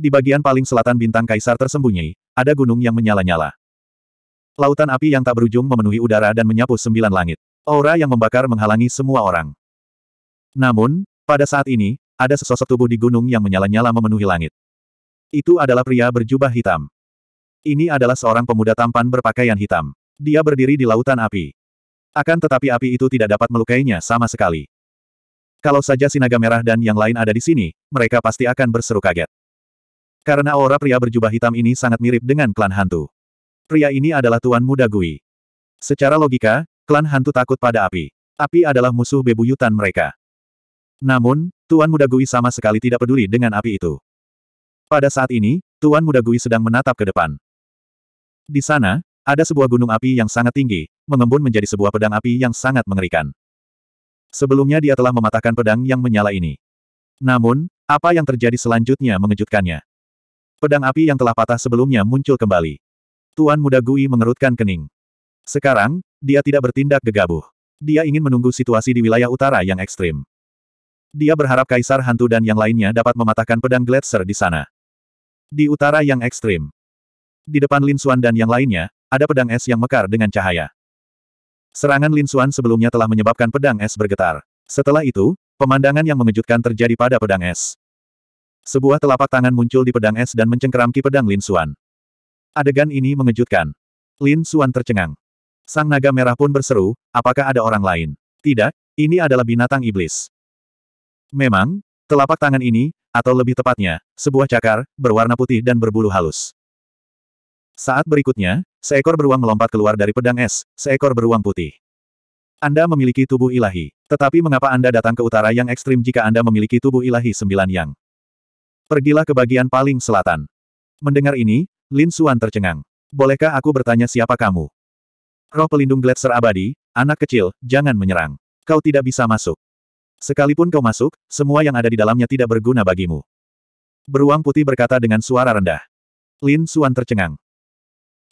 Di bagian paling selatan bintang kaisar tersembunyi, ada gunung yang menyala-nyala. Lautan api yang tak berujung memenuhi udara dan menyapu sembilan langit. Aura yang membakar menghalangi semua orang. Namun, pada saat ini, ada sesosok tubuh di gunung yang menyala-nyala memenuhi langit. Itu adalah pria berjubah hitam. Ini adalah seorang pemuda tampan berpakaian hitam. Dia berdiri di lautan api. Akan tetapi api itu tidak dapat melukainya sama sekali. Kalau saja sinaga merah dan yang lain ada di sini, mereka pasti akan berseru kaget. Karena aura pria berjubah hitam ini sangat mirip dengan klan hantu. Pria ini adalah Tuan Muda Gui. Secara logika, klan hantu takut pada api. Api adalah musuh bebuyutan mereka. Namun, Tuan Muda Gui sama sekali tidak peduli dengan api itu. Pada saat ini, Tuan Muda Gui sedang menatap ke depan. Di sana, ada sebuah gunung api yang sangat tinggi, mengembun menjadi sebuah pedang api yang sangat mengerikan. Sebelumnya dia telah mematahkan pedang yang menyala ini. Namun, apa yang terjadi selanjutnya mengejutkannya. Pedang api yang telah patah sebelumnya muncul kembali. Tuan muda Gui mengerutkan kening. Sekarang, dia tidak bertindak gegabah. Dia ingin menunggu situasi di wilayah utara yang ekstrim. Dia berharap Kaisar Hantu dan yang lainnya dapat mematahkan pedang Gletser di sana. Di utara yang ekstrim. Di depan Lin Xuan dan yang lainnya, ada pedang es yang mekar dengan cahaya. Serangan Lin Xuan sebelumnya telah menyebabkan pedang es bergetar. Setelah itu, pemandangan yang mengejutkan terjadi pada pedang es. Sebuah telapak tangan muncul di pedang es dan mencengkeram ki pedang Lin Xuan. Adegan ini mengejutkan. Lin Xuan tercengang. Sang naga merah pun berseru, apakah ada orang lain? Tidak, ini adalah binatang iblis. Memang, telapak tangan ini, atau lebih tepatnya, sebuah cakar, berwarna putih dan berbulu halus. Saat berikutnya, seekor beruang melompat keluar dari pedang es, seekor beruang putih. Anda memiliki tubuh ilahi, tetapi mengapa Anda datang ke utara yang ekstrim jika Anda memiliki tubuh ilahi sembilan yang? Pergilah ke bagian paling selatan. Mendengar ini, Lin suan tercengang. Bolehkah aku bertanya siapa kamu? Roh pelindung gletser abadi, anak kecil, jangan menyerang. Kau tidak bisa masuk. Sekalipun kau masuk, semua yang ada di dalamnya tidak berguna bagimu. Beruang putih berkata dengan suara rendah. Lin suan tercengang.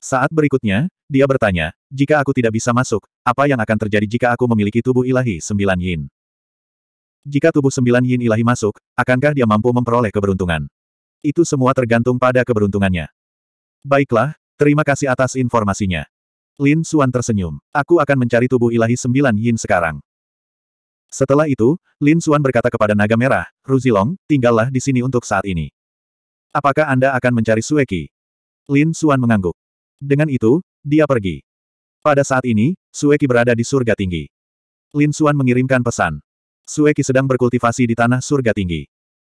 Saat berikutnya, dia bertanya, jika aku tidak bisa masuk, apa yang akan terjadi jika aku memiliki tubuh ilahi sembilan yin? Jika tubuh sembilan yin ilahi masuk, akankah dia mampu memperoleh keberuntungan? Itu semua tergantung pada keberuntungannya. Baiklah, terima kasih atas informasinya. Lin Xuan tersenyum. Aku akan mencari tubuh ilahi sembilan yin sekarang. Setelah itu, Lin Xuan berkata kepada Naga Merah, Ruzilong, tinggallah di sini untuk saat ini. Apakah Anda akan mencari Sueki? Lin Xuan mengangguk. Dengan itu, dia pergi. Pada saat ini, Sueki berada di surga tinggi. Lin Xuan mengirimkan pesan. Sueki sedang berkultivasi di tanah surga tinggi.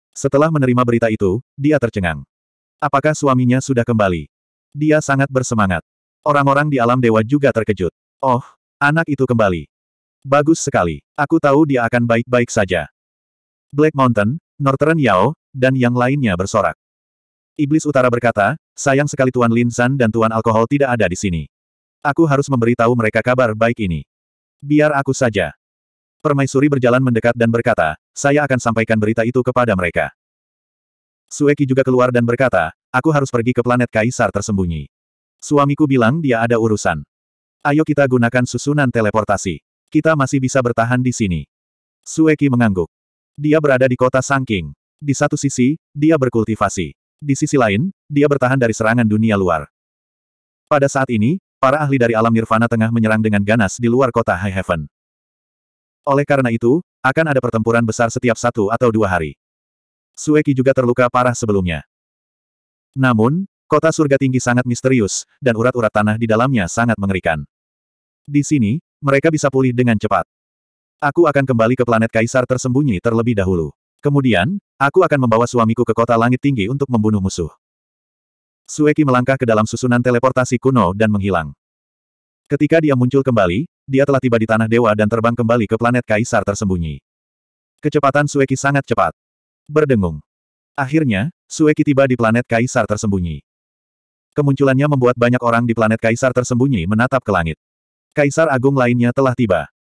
Setelah menerima berita itu, dia tercengang. Apakah suaminya sudah kembali? Dia sangat bersemangat. Orang-orang di alam dewa juga terkejut. Oh, anak itu kembali. Bagus sekali. Aku tahu dia akan baik-baik saja. Black Mountain, Northern Yao, dan yang lainnya bersorak. Iblis Utara berkata, sayang sekali Tuan Lin San dan Tuan Alkohol tidak ada di sini. Aku harus memberitahu mereka kabar baik ini. Biar aku saja. Permaisuri berjalan mendekat dan berkata, saya akan sampaikan berita itu kepada mereka. Sueki juga keluar dan berkata, aku harus pergi ke planet Kaisar tersembunyi. Suamiku bilang dia ada urusan. Ayo kita gunakan susunan teleportasi. Kita masih bisa bertahan di sini. Sueki mengangguk. Dia berada di kota Sangking. Di satu sisi, dia berkultivasi. Di sisi lain, dia bertahan dari serangan dunia luar. Pada saat ini, para ahli dari alam nirvana tengah menyerang dengan ganas di luar kota High Heaven. Oleh karena itu, akan ada pertempuran besar setiap satu atau dua hari. Sueki juga terluka parah sebelumnya. Namun, kota surga tinggi sangat misterius, dan urat-urat tanah di dalamnya sangat mengerikan. Di sini, mereka bisa pulih dengan cepat. Aku akan kembali ke planet Kaisar tersembunyi terlebih dahulu. Kemudian, aku akan membawa suamiku ke kota langit tinggi untuk membunuh musuh. Sueki melangkah ke dalam susunan teleportasi kuno dan menghilang. Ketika dia muncul kembali, dia telah tiba di tanah dewa dan terbang kembali ke planet Kaisar tersembunyi. Kecepatan Sueki sangat cepat. Berdengung. Akhirnya, Sueki tiba di planet Kaisar tersembunyi. Kemunculannya membuat banyak orang di planet Kaisar tersembunyi menatap ke langit. Kaisar Agung lainnya telah tiba.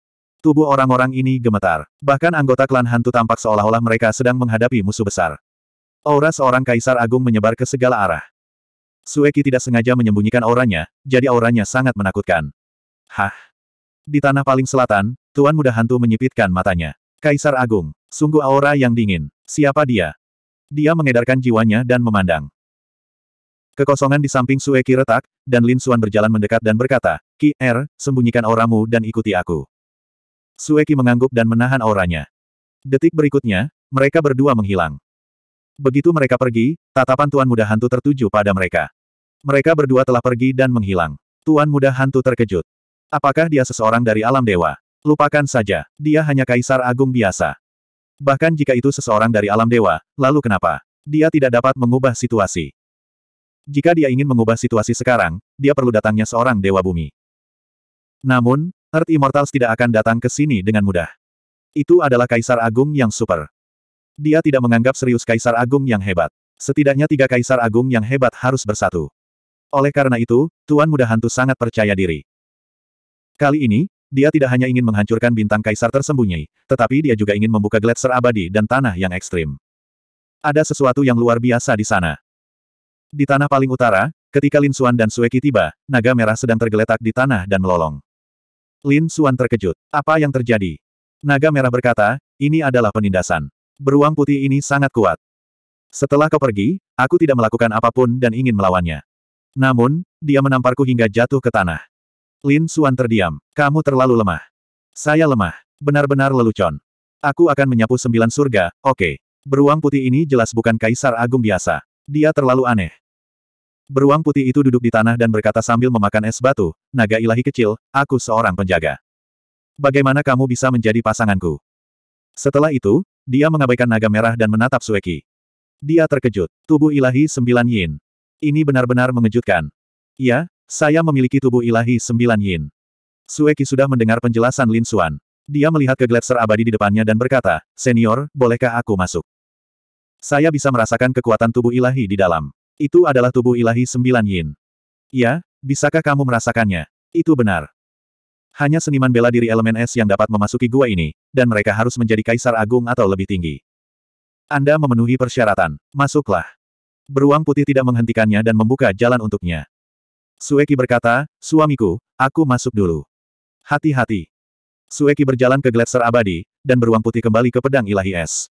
Tubuh orang-orang ini gemetar. Bahkan anggota klan hantu tampak seolah-olah mereka sedang menghadapi musuh besar. Aura seorang Kaisar Agung menyebar ke segala arah. Sueki tidak sengaja menyembunyikan auranya, jadi auranya sangat menakutkan. Hah? Di tanah paling selatan, Tuan Muda Hantu menyipitkan matanya. Kaisar Agung, sungguh aura yang dingin. Siapa dia? Dia mengedarkan jiwanya dan memandang. Kekosongan di samping Sueki retak, dan Lin Suan berjalan mendekat dan berkata, Ki, Er, sembunyikan auramu dan ikuti aku. Sueki mengangguk dan menahan auranya. Detik berikutnya, mereka berdua menghilang. Begitu mereka pergi, tatapan Tuan Muda Hantu tertuju pada mereka. Mereka berdua telah pergi dan menghilang. Tuan Muda Hantu terkejut. Apakah dia seseorang dari alam dewa? Lupakan saja, dia hanya kaisar agung biasa. Bahkan jika itu seseorang dari alam dewa, lalu kenapa? Dia tidak dapat mengubah situasi. Jika dia ingin mengubah situasi sekarang, dia perlu datangnya seorang dewa bumi. Namun, Earth Immortals tidak akan datang ke sini dengan mudah. Itu adalah kaisar agung yang super. Dia tidak menganggap serius kaisar agung yang hebat. Setidaknya tiga kaisar agung yang hebat harus bersatu. Oleh karena itu, Tuan Muda Hantu sangat percaya diri. Kali ini, dia tidak hanya ingin menghancurkan bintang kaisar tersembunyi, tetapi dia juga ingin membuka gletser abadi dan tanah yang ekstrim. Ada sesuatu yang luar biasa di sana. Di tanah paling utara, ketika Lin Xuan dan Sueki tiba, naga merah sedang tergeletak di tanah dan melolong. Lin Xuan terkejut. Apa yang terjadi? Naga merah berkata, ini adalah penindasan. Beruang putih ini sangat kuat. Setelah kau pergi, aku tidak melakukan apapun dan ingin melawannya. Namun, dia menamparku hingga jatuh ke tanah. Lin Suan terdiam. Kamu terlalu lemah. Saya lemah. Benar-benar lelucon. Aku akan menyapu sembilan surga, oke. Okay. Beruang putih ini jelas bukan kaisar agung biasa. Dia terlalu aneh. Beruang putih itu duduk di tanah dan berkata sambil memakan es batu, naga ilahi kecil, aku seorang penjaga. Bagaimana kamu bisa menjadi pasanganku? Setelah itu, dia mengabaikan naga merah dan menatap Sueki. Dia terkejut. Tubuh ilahi sembilan yin. Ini benar-benar mengejutkan. Ya, saya memiliki tubuh ilahi sembilan yin. Sueki sudah mendengar penjelasan Lin Xuan. Dia melihat ke gletser abadi di depannya dan berkata, Senior, bolehkah aku masuk? Saya bisa merasakan kekuatan tubuh ilahi di dalam. Itu adalah tubuh ilahi sembilan yin. Ya, bisakah kamu merasakannya? Itu benar. Hanya seniman bela diri elemen es yang dapat memasuki gua ini, dan mereka harus menjadi kaisar agung atau lebih tinggi. Anda memenuhi persyaratan. Masuklah. Beruang putih tidak menghentikannya dan membuka jalan untuknya. Sueki berkata, suamiku, aku masuk dulu. Hati-hati. Sueki berjalan ke gletser abadi, dan beruang putih kembali ke pedang ilahi es.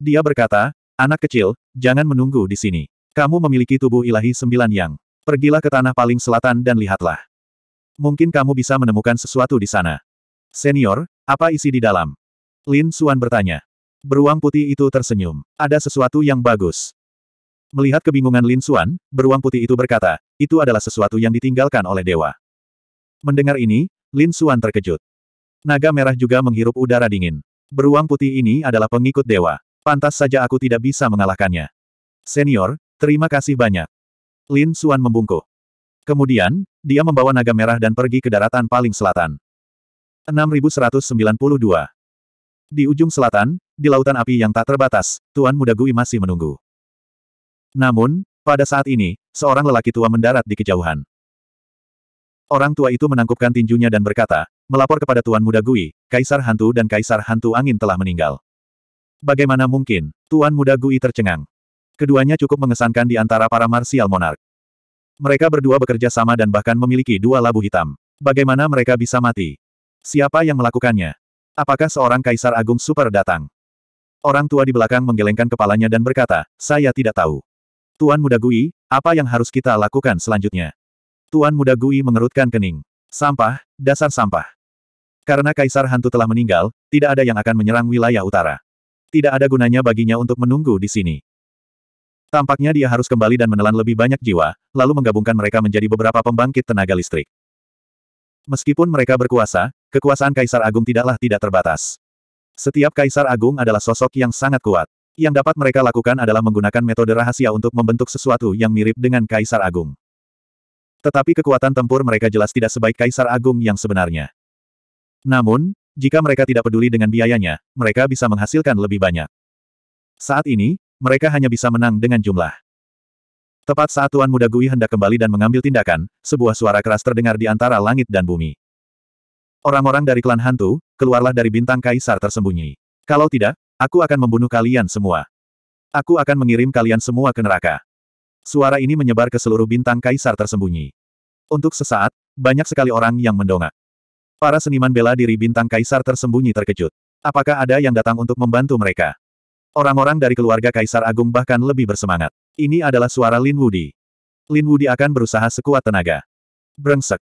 Dia berkata, anak kecil, jangan menunggu di sini. Kamu memiliki tubuh ilahi sembilan yang. Pergilah ke tanah paling selatan dan lihatlah. Mungkin kamu bisa menemukan sesuatu di sana. Senior, apa isi di dalam? Lin Suan bertanya. Beruang putih itu tersenyum. Ada sesuatu yang bagus. Melihat kebingungan Lin Xuan, beruang putih itu berkata, itu adalah sesuatu yang ditinggalkan oleh dewa. Mendengar ini, Lin Xuan terkejut. Naga merah juga menghirup udara dingin. Beruang putih ini adalah pengikut dewa. Pantas saja aku tidak bisa mengalahkannya. Senior, terima kasih banyak. Lin Xuan membungkuk. Kemudian, dia membawa naga merah dan pergi ke daratan paling selatan. 6192 Di ujung selatan, di lautan api yang tak terbatas, Tuan Muda Gui masih menunggu. Namun, pada saat ini, seorang lelaki tua mendarat di kejauhan. Orang tua itu menangkupkan tinjunya dan berkata, melapor kepada Tuan Muda Gui, Kaisar Hantu dan Kaisar Hantu Angin telah meninggal. Bagaimana mungkin, Tuan Muda Gui tercengang. Keduanya cukup mengesankan di antara para marsial monark. Mereka berdua bekerja sama dan bahkan memiliki dua labu hitam. Bagaimana mereka bisa mati? Siapa yang melakukannya? Apakah seorang Kaisar Agung Super datang? Orang tua di belakang menggelengkan kepalanya dan berkata, saya tidak tahu. Tuan Muda Gui, apa yang harus kita lakukan selanjutnya? Tuan Muda Gui mengerutkan kening. Sampah, dasar sampah. Karena Kaisar Hantu telah meninggal, tidak ada yang akan menyerang wilayah utara. Tidak ada gunanya baginya untuk menunggu di sini. Tampaknya dia harus kembali dan menelan lebih banyak jiwa, lalu menggabungkan mereka menjadi beberapa pembangkit tenaga listrik. Meskipun mereka berkuasa, kekuasaan Kaisar Agung tidaklah tidak terbatas. Setiap Kaisar Agung adalah sosok yang sangat kuat. Yang dapat mereka lakukan adalah menggunakan metode rahasia untuk membentuk sesuatu yang mirip dengan Kaisar Agung. Tetapi kekuatan tempur mereka jelas tidak sebaik Kaisar Agung yang sebenarnya. Namun, jika mereka tidak peduli dengan biayanya, mereka bisa menghasilkan lebih banyak. Saat ini, mereka hanya bisa menang dengan jumlah. Tepat saat Tuan Muda Gui hendak kembali dan mengambil tindakan, sebuah suara keras terdengar di antara langit dan bumi. Orang-orang dari klan hantu, keluarlah dari bintang kaisar tersembunyi. Kalau tidak, Aku akan membunuh kalian semua. Aku akan mengirim kalian semua ke neraka. Suara ini menyebar ke seluruh bintang kaisar tersembunyi. Untuk sesaat, banyak sekali orang yang mendongak. Para seniman bela diri bintang kaisar tersembunyi terkejut. Apakah ada yang datang untuk membantu mereka? Orang-orang dari keluarga kaisar agung bahkan lebih bersemangat. Ini adalah suara Lin Wudi. Lin Wudi akan berusaha sekuat tenaga. Brengsek.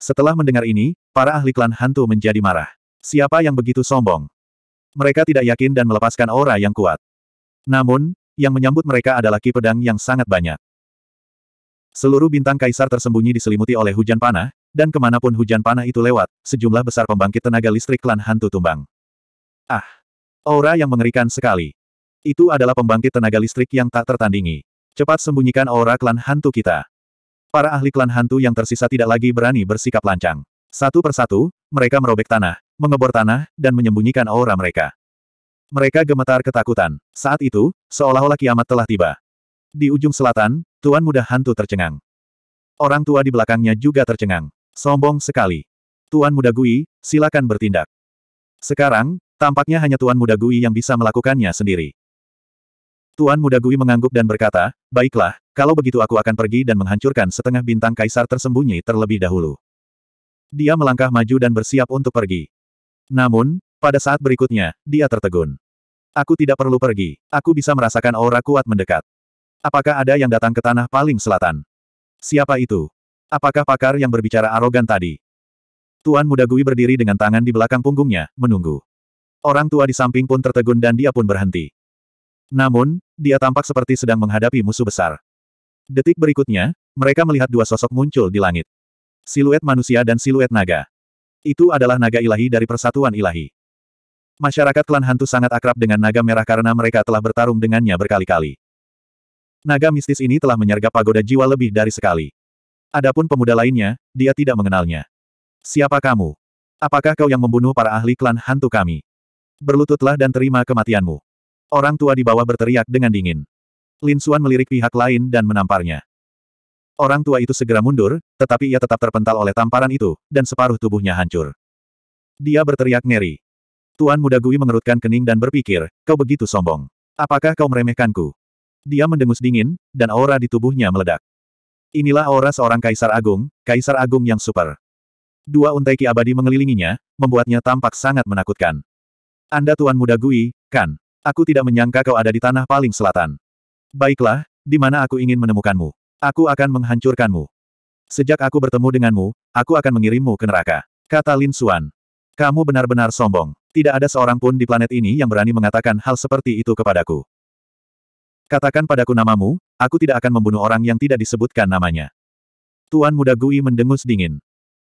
Setelah mendengar ini, para ahli klan hantu menjadi marah. Siapa yang begitu sombong? Mereka tidak yakin dan melepaskan aura yang kuat. Namun, yang menyambut mereka adalah ki pedang yang sangat banyak. Seluruh bintang kaisar tersembunyi diselimuti oleh hujan panah, dan kemanapun hujan panah itu lewat, sejumlah besar pembangkit tenaga listrik klan hantu tumbang. Ah! Aura yang mengerikan sekali. Itu adalah pembangkit tenaga listrik yang tak tertandingi. Cepat sembunyikan aura klan hantu kita. Para ahli klan hantu yang tersisa tidak lagi berani bersikap lancang. Satu persatu, mereka merobek tanah, mengebor tanah, dan menyembunyikan aura mereka. Mereka gemetar ketakutan. Saat itu, seolah-olah kiamat telah tiba. Di ujung selatan, Tuan Muda Hantu tercengang. Orang tua di belakangnya juga tercengang. Sombong sekali. Tuan Muda Gui, silakan bertindak. Sekarang, tampaknya hanya Tuan Muda Gui yang bisa melakukannya sendiri. Tuan Muda Gui mengangguk dan berkata, Baiklah, kalau begitu aku akan pergi dan menghancurkan setengah bintang kaisar tersembunyi terlebih dahulu. Dia melangkah maju dan bersiap untuk pergi. Namun, pada saat berikutnya, dia tertegun. Aku tidak perlu pergi, aku bisa merasakan aura kuat mendekat. Apakah ada yang datang ke tanah paling selatan? Siapa itu? Apakah pakar yang berbicara arogan tadi? Tuan muda Gui berdiri dengan tangan di belakang punggungnya, menunggu. Orang tua di samping pun tertegun dan dia pun berhenti. Namun, dia tampak seperti sedang menghadapi musuh besar. Detik berikutnya, mereka melihat dua sosok muncul di langit. Siluet manusia dan siluet naga. Itu adalah naga ilahi dari persatuan ilahi. Masyarakat klan hantu sangat akrab dengan naga merah karena mereka telah bertarung dengannya berkali-kali. Naga mistis ini telah menyergap pagoda jiwa lebih dari sekali. Adapun pemuda lainnya, dia tidak mengenalnya. Siapa kamu? Apakah kau yang membunuh para ahli klan hantu kami? Berlututlah dan terima kematianmu. Orang tua di bawah berteriak dengan dingin. Lin Xuan melirik pihak lain dan menamparnya. Orang tua itu segera mundur, tetapi ia tetap terpental oleh tamparan itu, dan separuh tubuhnya hancur. Dia berteriak ngeri. Tuan muda Gui mengerutkan kening dan berpikir, kau begitu sombong. Apakah kau meremehkanku? Dia mendengus dingin, dan aura di tubuhnya meledak. Inilah aura seorang kaisar agung, kaisar agung yang super. Dua untai ki abadi mengelilinginya, membuatnya tampak sangat menakutkan. Anda tuan muda Gui, kan? Aku tidak menyangka kau ada di tanah paling selatan. Baiklah, di mana aku ingin menemukanmu. Aku akan menghancurkanmu. Sejak aku bertemu denganmu, aku akan mengirimmu ke neraka. Kata Lin Xuan. Kamu benar-benar sombong. Tidak ada seorang pun di planet ini yang berani mengatakan hal seperti itu kepadaku. Katakan padaku namamu, aku tidak akan membunuh orang yang tidak disebutkan namanya. Tuan muda Gui mendengus dingin.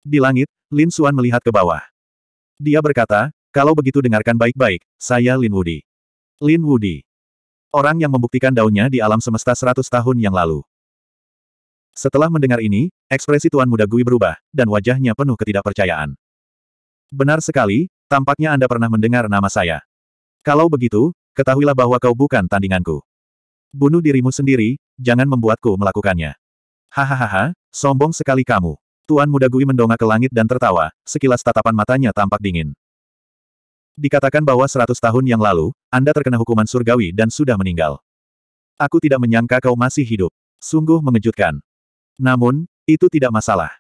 Di langit, Lin Xuan melihat ke bawah. Dia berkata, kalau begitu dengarkan baik-baik, saya Lin Wudi. Lin Wudi. Orang yang membuktikan daunnya di alam semesta seratus tahun yang lalu. Setelah mendengar ini, ekspresi Tuan Muda Gui berubah, dan wajahnya penuh ketidakpercayaan. Benar sekali, tampaknya Anda pernah mendengar nama saya. Kalau begitu, ketahuilah bahwa kau bukan tandinganku. Bunuh dirimu sendiri, jangan membuatku melakukannya. Hahaha, sombong sekali kamu. Tuan Muda Gui mendongak ke langit dan tertawa, sekilas tatapan matanya tampak dingin. Dikatakan bahwa seratus tahun yang lalu, Anda terkena hukuman surgawi dan sudah meninggal. Aku tidak menyangka kau masih hidup. Sungguh mengejutkan. Namun, itu tidak masalah.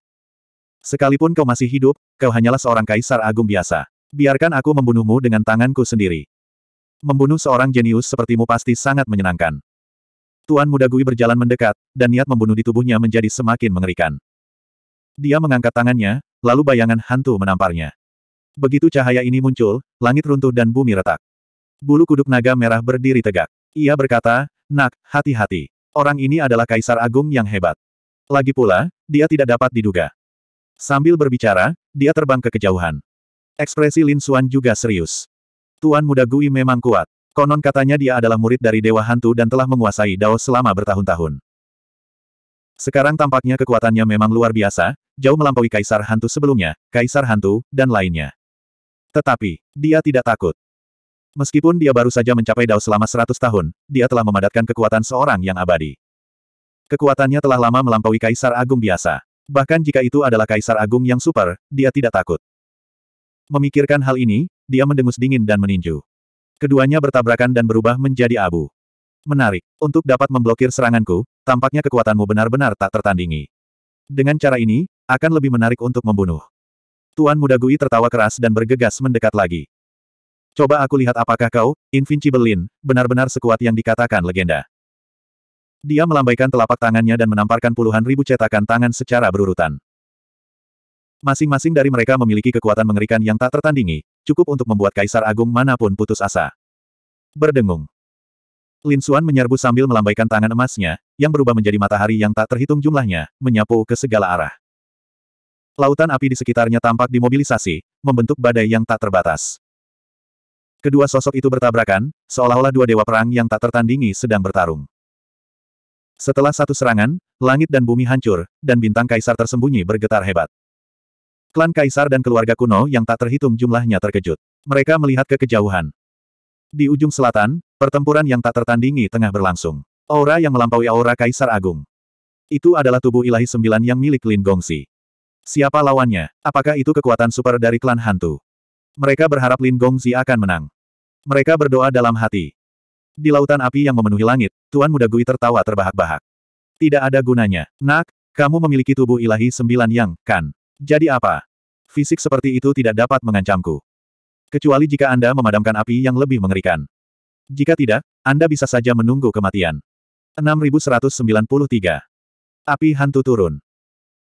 Sekalipun kau masih hidup, kau hanyalah seorang kaisar agung biasa. Biarkan aku membunuhmu dengan tanganku sendiri. Membunuh seorang jenius sepertimu pasti sangat menyenangkan. Tuan muda Gui berjalan mendekat, dan niat membunuh di tubuhnya menjadi semakin mengerikan. Dia mengangkat tangannya, lalu bayangan hantu menamparnya. Begitu cahaya ini muncul, langit runtuh dan bumi retak. Bulu kuduk naga merah berdiri tegak. Ia berkata, Nak, hati-hati. Orang ini adalah kaisar agung yang hebat. Lagi pula, dia tidak dapat diduga. Sambil berbicara, dia terbang ke kejauhan. Ekspresi Lin Suan juga serius. Tuan muda Gui memang kuat. Konon katanya dia adalah murid dari Dewa Hantu dan telah menguasai Dao selama bertahun-tahun. Sekarang tampaknya kekuatannya memang luar biasa, jauh melampaui Kaisar Hantu sebelumnya, Kaisar Hantu, dan lainnya. Tetapi, dia tidak takut. Meskipun dia baru saja mencapai Dao selama 100 tahun, dia telah memadatkan kekuatan seorang yang abadi. Kekuatannya telah lama melampaui Kaisar Agung biasa. Bahkan jika itu adalah Kaisar Agung yang super, dia tidak takut. Memikirkan hal ini, dia mendengus dingin dan meninju. Keduanya bertabrakan dan berubah menjadi abu. Menarik. Untuk dapat memblokir seranganku, tampaknya kekuatanmu benar-benar tak tertandingi. Dengan cara ini, akan lebih menarik untuk membunuh. Tuan Muda Gui tertawa keras dan bergegas mendekat lagi. Coba aku lihat apakah kau, Invincible Lin, benar-benar sekuat yang dikatakan legenda. Dia melambaikan telapak tangannya dan menamparkan puluhan ribu cetakan tangan secara berurutan. Masing-masing dari mereka memiliki kekuatan mengerikan yang tak tertandingi, cukup untuk membuat kaisar agung manapun putus asa. Berdengung. Lin Xuan menyerbu sambil melambaikan tangan emasnya, yang berubah menjadi matahari yang tak terhitung jumlahnya, menyapu ke segala arah. Lautan api di sekitarnya tampak dimobilisasi, membentuk badai yang tak terbatas. Kedua sosok itu bertabrakan, seolah-olah dua dewa perang yang tak tertandingi sedang bertarung. Setelah satu serangan, langit dan bumi hancur, dan bintang kaisar tersembunyi bergetar hebat. Klan kaisar dan keluarga kuno yang tak terhitung jumlahnya terkejut. Mereka melihat ke kejauhan. Di ujung selatan, pertempuran yang tak tertandingi tengah berlangsung. Aura yang melampaui aura kaisar agung. Itu adalah tubuh ilahi sembilan yang milik Lin Gongsi. Siapa lawannya? Apakah itu kekuatan super dari klan hantu? Mereka berharap Lin Gongzi akan menang. Mereka berdoa dalam hati. Di lautan api yang memenuhi langit, Tuan Muda Gui tertawa terbahak-bahak. Tidak ada gunanya. Nak, kamu memiliki tubuh ilahi sembilan yang, kan? Jadi apa? Fisik seperti itu tidak dapat mengancamku. Kecuali jika Anda memadamkan api yang lebih mengerikan. Jika tidak, Anda bisa saja menunggu kematian. 6193. Api hantu turun.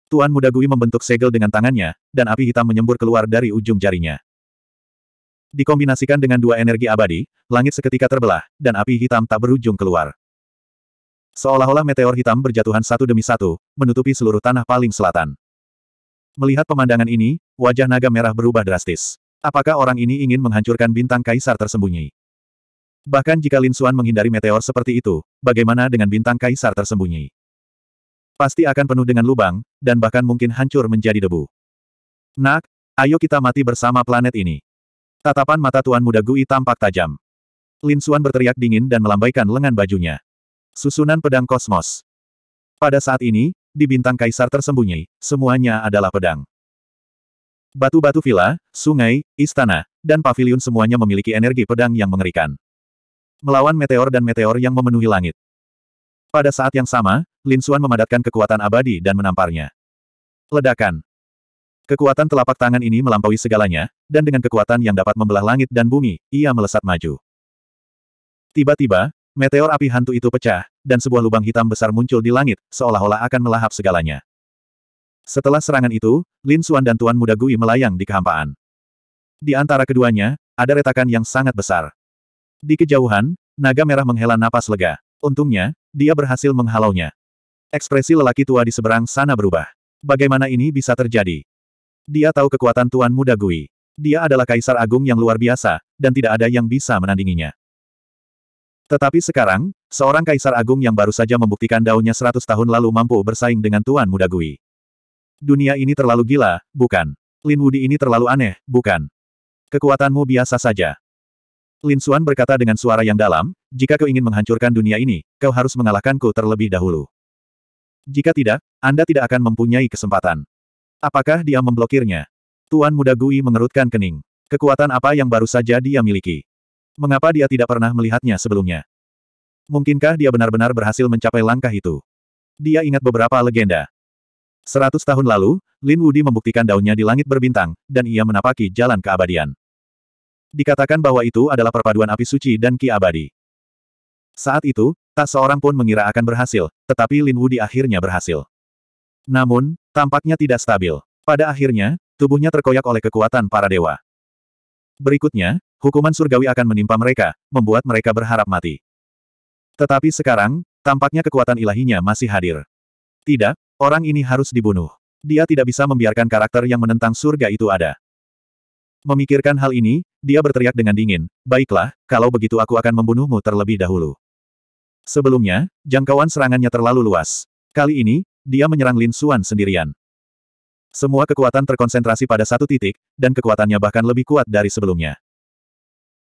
Tuan Muda Gui membentuk segel dengan tangannya, dan api hitam menyembur keluar dari ujung jarinya. Dikombinasikan dengan dua energi abadi, langit seketika terbelah, dan api hitam tak berujung keluar. Seolah-olah meteor hitam berjatuhan satu demi satu, menutupi seluruh tanah paling selatan. Melihat pemandangan ini, wajah naga merah berubah drastis. Apakah orang ini ingin menghancurkan bintang kaisar tersembunyi? Bahkan jika Lin Suan menghindari meteor seperti itu, bagaimana dengan bintang kaisar tersembunyi? Pasti akan penuh dengan lubang, dan bahkan mungkin hancur menjadi debu. Nak, ayo kita mati bersama planet ini. Tatapan mata Tuan Muda Gui tampak tajam. Lin Xuan berteriak dingin dan melambaikan lengan bajunya. Susunan pedang kosmos. Pada saat ini, di bintang kaisar tersembunyi, semuanya adalah pedang. Batu-batu villa, sungai, istana, dan pavilion semuanya memiliki energi pedang yang mengerikan. Melawan meteor dan meteor yang memenuhi langit. Pada saat yang sama, Lin Xuan memadatkan kekuatan abadi dan menamparnya. Ledakan. Kekuatan telapak tangan ini melampaui segalanya, dan dengan kekuatan yang dapat membelah langit dan bumi, ia melesat maju. Tiba-tiba, meteor api hantu itu pecah, dan sebuah lubang hitam besar muncul di langit, seolah-olah akan melahap segalanya. Setelah serangan itu, Lin Xuan dan Tuan Muda Gui melayang di kehampaan. Di antara keduanya, ada retakan yang sangat besar. Di kejauhan, naga merah menghela napas lega. Untungnya, dia berhasil menghalaunya. Ekspresi lelaki tua di seberang sana berubah. Bagaimana ini bisa terjadi? Dia tahu kekuatan Tuan Muda Gui. Dia adalah kaisar agung yang luar biasa, dan tidak ada yang bisa menandinginya. Tetapi sekarang, seorang kaisar agung yang baru saja membuktikan daunnya seratus tahun lalu mampu bersaing dengan Tuan Muda Gui. Dunia ini terlalu gila, bukan? Lin Wudi ini terlalu aneh, bukan? Kekuatanmu biasa saja. Lin Xuan berkata dengan suara yang dalam, jika kau ingin menghancurkan dunia ini, kau harus mengalahkanku terlebih dahulu. Jika tidak, Anda tidak akan mempunyai kesempatan. Apakah dia memblokirnya? Tuan muda Gui mengerutkan kening. Kekuatan apa yang baru saja dia miliki? Mengapa dia tidak pernah melihatnya sebelumnya? Mungkinkah dia benar-benar berhasil mencapai langkah itu? Dia ingat beberapa legenda. Seratus tahun lalu, Lin Wudi membuktikan daunnya di langit berbintang, dan ia menapaki jalan keabadian. Dikatakan bahwa itu adalah perpaduan api suci dan ki abadi. Saat itu, tak seorang pun mengira akan berhasil, tetapi Lin Wudi akhirnya berhasil. Namun, tampaknya tidak stabil. Pada akhirnya, tubuhnya terkoyak oleh kekuatan para dewa. Berikutnya, hukuman surgawi akan menimpa mereka, membuat mereka berharap mati. Tetapi sekarang, tampaknya kekuatan ilahinya masih hadir. Tidak, orang ini harus dibunuh. Dia tidak bisa membiarkan karakter yang menentang surga itu ada. Memikirkan hal ini, dia berteriak dengan dingin, baiklah, kalau begitu aku akan membunuhmu terlebih dahulu. Sebelumnya, jangkauan serangannya terlalu luas. Kali ini, dia menyerang Lin Xuan sendirian. Semua kekuatan terkonsentrasi pada satu titik, dan kekuatannya bahkan lebih kuat dari sebelumnya.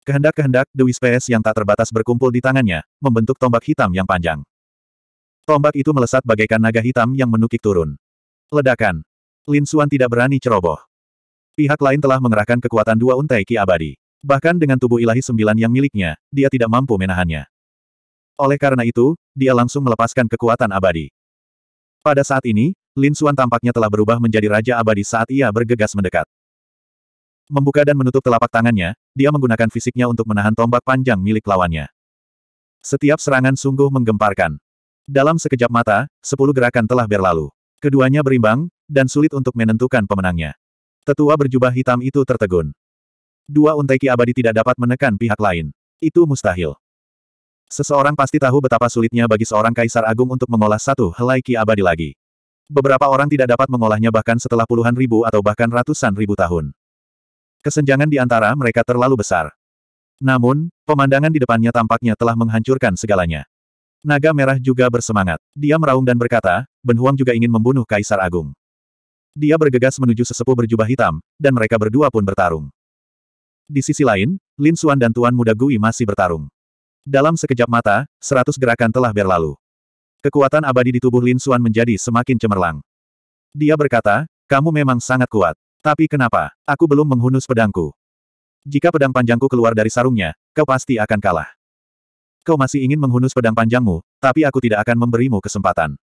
Kehendak-kehendak The Wisps yang tak terbatas berkumpul di tangannya, membentuk tombak hitam yang panjang. Tombak itu melesat bagaikan naga hitam yang menukik turun. Ledakan. Lin Xuan tidak berani ceroboh. Pihak lain telah mengerahkan kekuatan dua untai ki abadi. Bahkan dengan tubuh ilahi sembilan yang miliknya, dia tidak mampu menahannya. Oleh karena itu, dia langsung melepaskan kekuatan abadi. Pada saat ini, Lin Suan tampaknya telah berubah menjadi Raja Abadi saat ia bergegas mendekat. Membuka dan menutup telapak tangannya, dia menggunakan fisiknya untuk menahan tombak panjang milik lawannya. Setiap serangan sungguh menggemparkan. Dalam sekejap mata, sepuluh gerakan telah berlalu. Keduanya berimbang, dan sulit untuk menentukan pemenangnya. Tetua berjubah hitam itu tertegun. Dua untaiki abadi tidak dapat menekan pihak lain. Itu mustahil. Seseorang pasti tahu betapa sulitnya bagi seorang kaisar agung untuk mengolah satu helai ki abadi lagi. Beberapa orang tidak dapat mengolahnya bahkan setelah puluhan ribu atau bahkan ratusan ribu tahun. Kesenjangan di antara mereka terlalu besar. Namun, pemandangan di depannya tampaknya telah menghancurkan segalanya. Naga Merah juga bersemangat. Dia meraung dan berkata, Ben juga ingin membunuh Kaisar Agung. Dia bergegas menuju sesepuh berjubah hitam, dan mereka berdua pun bertarung. Di sisi lain, Lin Xuan dan Tuan Muda Gui masih bertarung. Dalam sekejap mata, seratus gerakan telah berlalu. Kekuatan abadi di tubuh Lin Xuan menjadi semakin cemerlang. Dia berkata, kamu memang sangat kuat. Tapi kenapa? Aku belum menghunus pedangku. Jika pedang panjangku keluar dari sarungnya, kau pasti akan kalah. Kau masih ingin menghunus pedang panjangmu, tapi aku tidak akan memberimu kesempatan.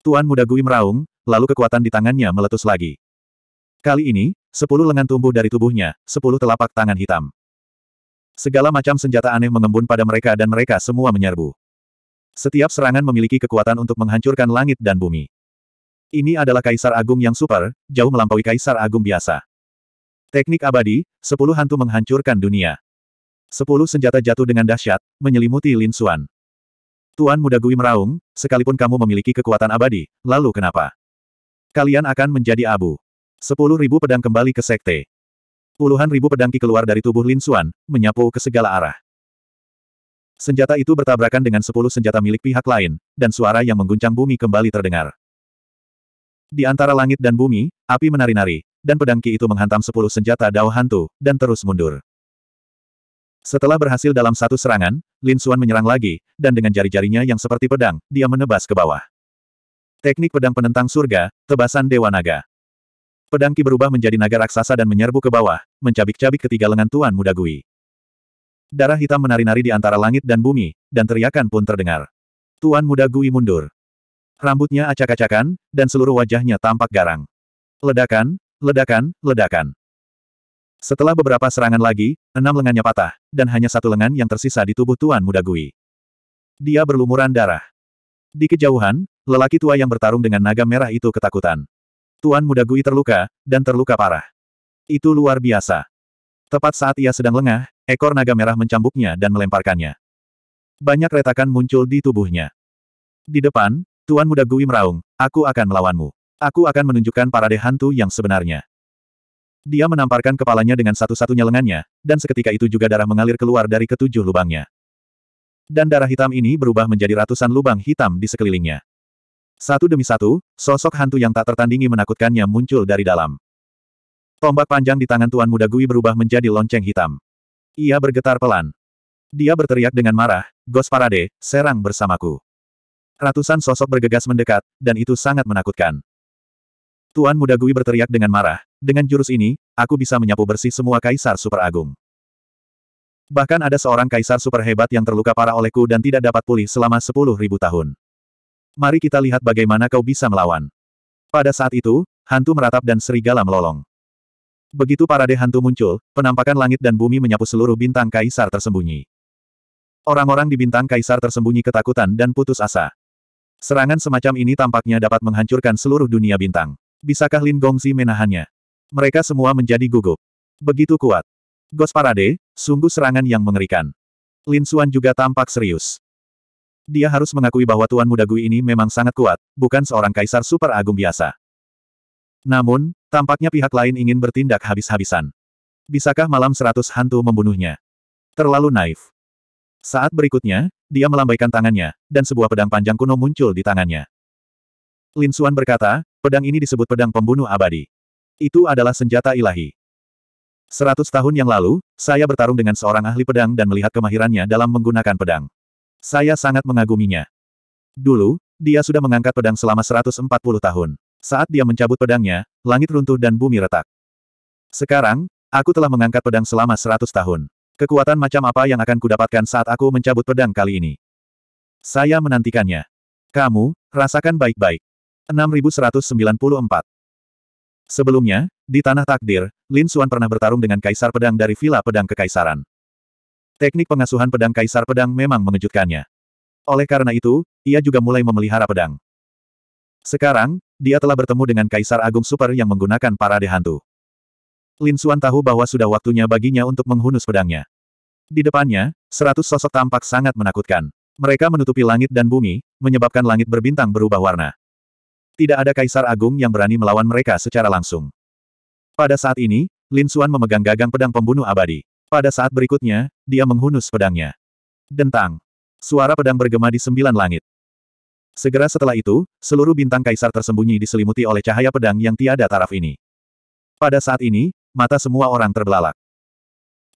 Tuan muda Gui meraung, lalu kekuatan di tangannya meletus lagi. Kali ini, sepuluh lengan tumbuh dari tubuhnya, sepuluh telapak tangan hitam. Segala macam senjata aneh mengembun pada mereka dan mereka semua menyerbu. Setiap serangan memiliki kekuatan untuk menghancurkan langit dan bumi. Ini adalah Kaisar Agung yang super, jauh melampaui Kaisar Agung biasa. Teknik abadi, sepuluh hantu menghancurkan dunia. Sepuluh senjata jatuh dengan dahsyat, menyelimuti Lin Xuan. Tuan muda Gui meraung, sekalipun kamu memiliki kekuatan abadi, lalu kenapa? Kalian akan menjadi abu. Sepuluh ribu pedang kembali ke sekte. Puluhan ribu pedang ki keluar dari tubuh Lin Xuan, menyapu ke segala arah. Senjata itu bertabrakan dengan sepuluh senjata milik pihak lain, dan suara yang mengguncang bumi kembali terdengar. Di antara langit dan bumi, api menari-nari, dan pedang ki itu menghantam sepuluh senjata dao hantu, dan terus mundur. Setelah berhasil dalam satu serangan, Lin Xuan menyerang lagi, dan dengan jari-jarinya yang seperti pedang, dia menebas ke bawah. Teknik pedang penentang surga, tebasan Dewa Naga. Pedang Ki berubah menjadi naga raksasa dan menyerbu ke bawah, mencabik-cabik ketiga lengan Tuan Muda Gui. Darah hitam menari-nari di antara langit dan bumi, dan teriakan pun terdengar. Tuan Muda Gui mundur. Rambutnya acak-acakan, dan seluruh wajahnya tampak garang. Ledakan, ledakan, ledakan. Setelah beberapa serangan lagi, enam lengannya patah, dan hanya satu lengan yang tersisa di tubuh Tuan Muda Gui. Dia berlumuran darah. Di kejauhan, lelaki tua yang bertarung dengan naga merah itu ketakutan. Tuan Muda Gui terluka, dan terluka parah. Itu luar biasa. Tepat saat ia sedang lengah, ekor naga merah mencambuknya dan melemparkannya. Banyak retakan muncul di tubuhnya. Di depan, Tuan Muda Gui meraung, aku akan melawanmu. Aku akan menunjukkan parade hantu yang sebenarnya. Dia menamparkan kepalanya dengan satu-satunya lengannya, dan seketika itu juga darah mengalir keluar dari ketujuh lubangnya. Dan darah hitam ini berubah menjadi ratusan lubang hitam di sekelilingnya. Satu demi satu, sosok hantu yang tak tertandingi menakutkannya muncul dari dalam. Tombak panjang di tangan Tuan Muda Gui berubah menjadi lonceng hitam. Ia bergetar pelan. Dia berteriak dengan marah, Gos Parade, serang bersamaku. Ratusan sosok bergegas mendekat, dan itu sangat menakutkan. Tuan Muda Gui berteriak dengan marah, dengan jurus ini, aku bisa menyapu bersih semua kaisar super agung. Bahkan ada seorang kaisar super hebat yang terluka parah olehku dan tidak dapat pulih selama sepuluh ribu tahun. Mari kita lihat bagaimana kau bisa melawan. Pada saat itu, hantu meratap dan serigala melolong. Begitu parade hantu muncul, penampakan langit dan bumi menyapu seluruh bintang kaisar tersembunyi. Orang-orang di bintang kaisar tersembunyi ketakutan dan putus asa. Serangan semacam ini tampaknya dapat menghancurkan seluruh dunia bintang. Bisakah Lin Gongzi menahannya? Mereka semua menjadi gugup. Begitu kuat. Gos Parade, sungguh serangan yang mengerikan. Lin Suan juga tampak serius dia harus mengakui bahwa Tuan Muda Gui ini memang sangat kuat, bukan seorang kaisar super agung biasa. Namun, tampaknya pihak lain ingin bertindak habis-habisan. Bisakah malam seratus hantu membunuhnya? Terlalu naif. Saat berikutnya, dia melambaikan tangannya, dan sebuah pedang panjang kuno muncul di tangannya. Lin Suan berkata, pedang ini disebut pedang pembunuh abadi. Itu adalah senjata ilahi. Seratus tahun yang lalu, saya bertarung dengan seorang ahli pedang dan melihat kemahirannya dalam menggunakan pedang. Saya sangat mengaguminya. Dulu, dia sudah mengangkat pedang selama 140 tahun. Saat dia mencabut pedangnya, langit runtuh dan bumi retak. Sekarang, aku telah mengangkat pedang selama 100 tahun. Kekuatan macam apa yang akan kudapatkan saat aku mencabut pedang kali ini? Saya menantikannya. Kamu, rasakan baik-baik. 6194 Sebelumnya, di Tanah Takdir, Lin Xuan pernah bertarung dengan Kaisar Pedang dari Villa Pedang Kekaisaran. Teknik pengasuhan pedang Kaisar Pedang memang mengejutkannya. Oleh karena itu, ia juga mulai memelihara pedang. Sekarang, dia telah bertemu dengan Kaisar Agung Super yang menggunakan parade hantu. Lin Suan tahu bahwa sudah waktunya baginya untuk menghunus pedangnya. Di depannya, seratus sosok tampak sangat menakutkan. Mereka menutupi langit dan bumi, menyebabkan langit berbintang berubah warna. Tidak ada Kaisar Agung yang berani melawan mereka secara langsung. Pada saat ini, Lin Suan memegang gagang pedang pembunuh abadi. Pada saat berikutnya, dia menghunus pedangnya. Dentang. Suara pedang bergema di sembilan langit. Segera setelah itu, seluruh bintang kaisar tersembunyi diselimuti oleh cahaya pedang yang tiada taraf ini. Pada saat ini, mata semua orang terbelalak.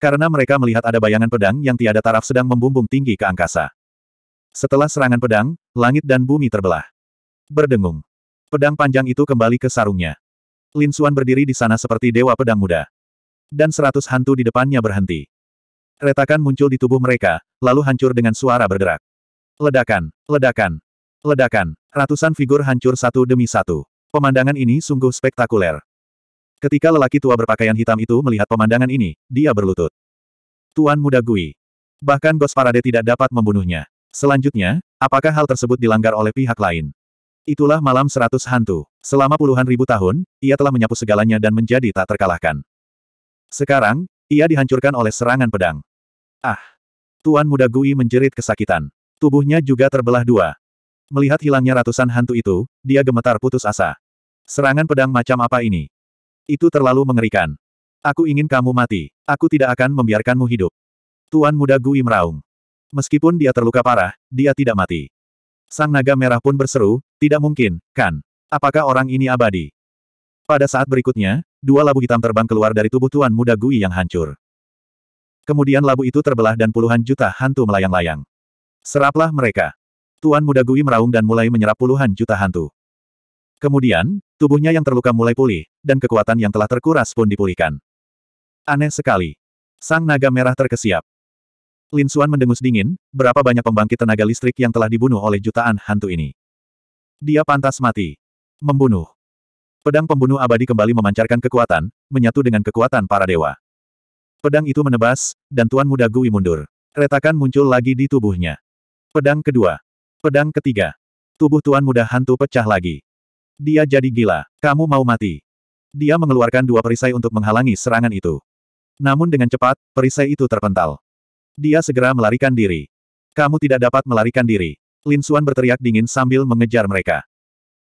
Karena mereka melihat ada bayangan pedang yang tiada taraf sedang membumbung tinggi ke angkasa. Setelah serangan pedang, langit dan bumi terbelah. Berdengung. Pedang panjang itu kembali ke sarungnya. Lin Suan berdiri di sana seperti dewa pedang muda dan seratus hantu di depannya berhenti. Retakan muncul di tubuh mereka, lalu hancur dengan suara bergerak. Ledakan, ledakan, ledakan, ratusan figur hancur satu demi satu. Pemandangan ini sungguh spektakuler. Ketika lelaki tua berpakaian hitam itu melihat pemandangan ini, dia berlutut. Tuan muda Gui. Bahkan Gos Parade tidak dapat membunuhnya. Selanjutnya, apakah hal tersebut dilanggar oleh pihak lain? Itulah malam seratus hantu. Selama puluhan ribu tahun, ia telah menyapu segalanya dan menjadi tak terkalahkan. Sekarang, ia dihancurkan oleh serangan pedang. Ah! Tuan muda Gui menjerit kesakitan. Tubuhnya juga terbelah dua. Melihat hilangnya ratusan hantu itu, dia gemetar putus asa. Serangan pedang macam apa ini? Itu terlalu mengerikan. Aku ingin kamu mati. Aku tidak akan membiarkanmu hidup. Tuan muda Gui meraung. Meskipun dia terluka parah, dia tidak mati. Sang naga merah pun berseru, tidak mungkin, kan? Apakah orang ini abadi? Pada saat berikutnya, dua labu hitam terbang keluar dari tubuh Tuan Muda Gui yang hancur. Kemudian labu itu terbelah dan puluhan juta hantu melayang-layang. Seraplah mereka. Tuan Muda Gui meraung dan mulai menyerap puluhan juta hantu. Kemudian, tubuhnya yang terluka mulai pulih, dan kekuatan yang telah terkuras pun dipulihkan. Aneh sekali. Sang naga merah terkesiap. Lin Xuan mendengus dingin, berapa banyak pembangkit tenaga listrik yang telah dibunuh oleh jutaan hantu ini. Dia pantas mati. Membunuh. Pedang pembunuh abadi kembali memancarkan kekuatan, menyatu dengan kekuatan para dewa. Pedang itu menebas, dan Tuan Muda Gui mundur. Retakan muncul lagi di tubuhnya. Pedang kedua. Pedang ketiga. Tubuh Tuan Muda Hantu pecah lagi. Dia jadi gila. Kamu mau mati. Dia mengeluarkan dua perisai untuk menghalangi serangan itu. Namun dengan cepat, perisai itu terpental. Dia segera melarikan diri. Kamu tidak dapat melarikan diri. Lin Suan berteriak dingin sambil mengejar mereka.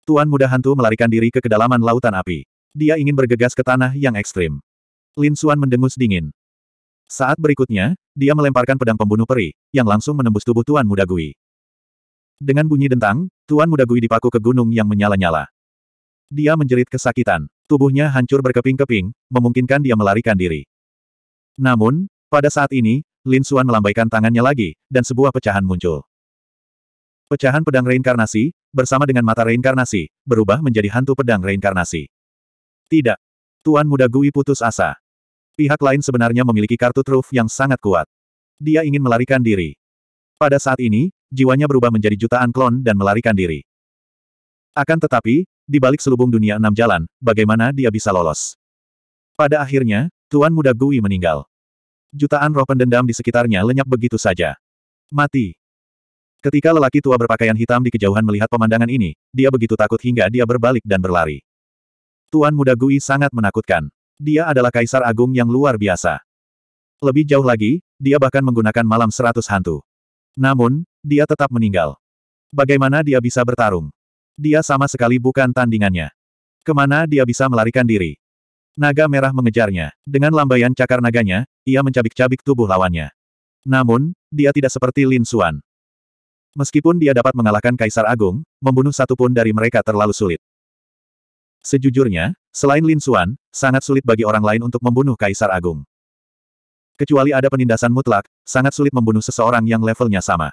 Tuan muda hantu melarikan diri ke kedalaman lautan api. Dia ingin bergegas ke tanah yang ekstrim. Lin Suan mendengus dingin. Saat berikutnya, dia melemparkan pedang pembunuh peri, yang langsung menembus tubuh Tuan Muda Gui. Dengan bunyi dentang, Tuan Muda Gui dipaku ke gunung yang menyala-nyala. Dia menjerit kesakitan. Tubuhnya hancur berkeping-keping, memungkinkan dia melarikan diri. Namun, pada saat ini, Lin Suan melambaikan tangannya lagi, dan sebuah pecahan muncul. Pecahan pedang reinkarnasi, bersama dengan mata reinkarnasi, berubah menjadi hantu pedang reinkarnasi. Tidak. Tuan muda Gui putus asa. Pihak lain sebenarnya memiliki kartu truf yang sangat kuat. Dia ingin melarikan diri. Pada saat ini, jiwanya berubah menjadi jutaan klon dan melarikan diri. Akan tetapi, di balik selubung dunia enam jalan, bagaimana dia bisa lolos? Pada akhirnya, Tuan Muda Gui meninggal. Jutaan roh pendendam di sekitarnya lenyap begitu saja. Mati. Ketika lelaki tua berpakaian hitam di kejauhan melihat pemandangan ini, dia begitu takut hingga dia berbalik dan berlari. Tuan muda Gui sangat menakutkan. Dia adalah kaisar agung yang luar biasa. Lebih jauh lagi, dia bahkan menggunakan malam seratus hantu. Namun, dia tetap meninggal. Bagaimana dia bisa bertarung? Dia sama sekali bukan tandingannya. Kemana dia bisa melarikan diri? Naga merah mengejarnya. Dengan lambaian cakar naganya, ia mencabik-cabik tubuh lawannya. Namun, dia tidak seperti Lin Suan. Meskipun dia dapat mengalahkan Kaisar Agung, membunuh satu pun dari mereka terlalu sulit. Sejujurnya, selain Lin Xuan, sangat sulit bagi orang lain untuk membunuh Kaisar Agung. Kecuali ada penindasan mutlak, sangat sulit membunuh seseorang yang levelnya sama.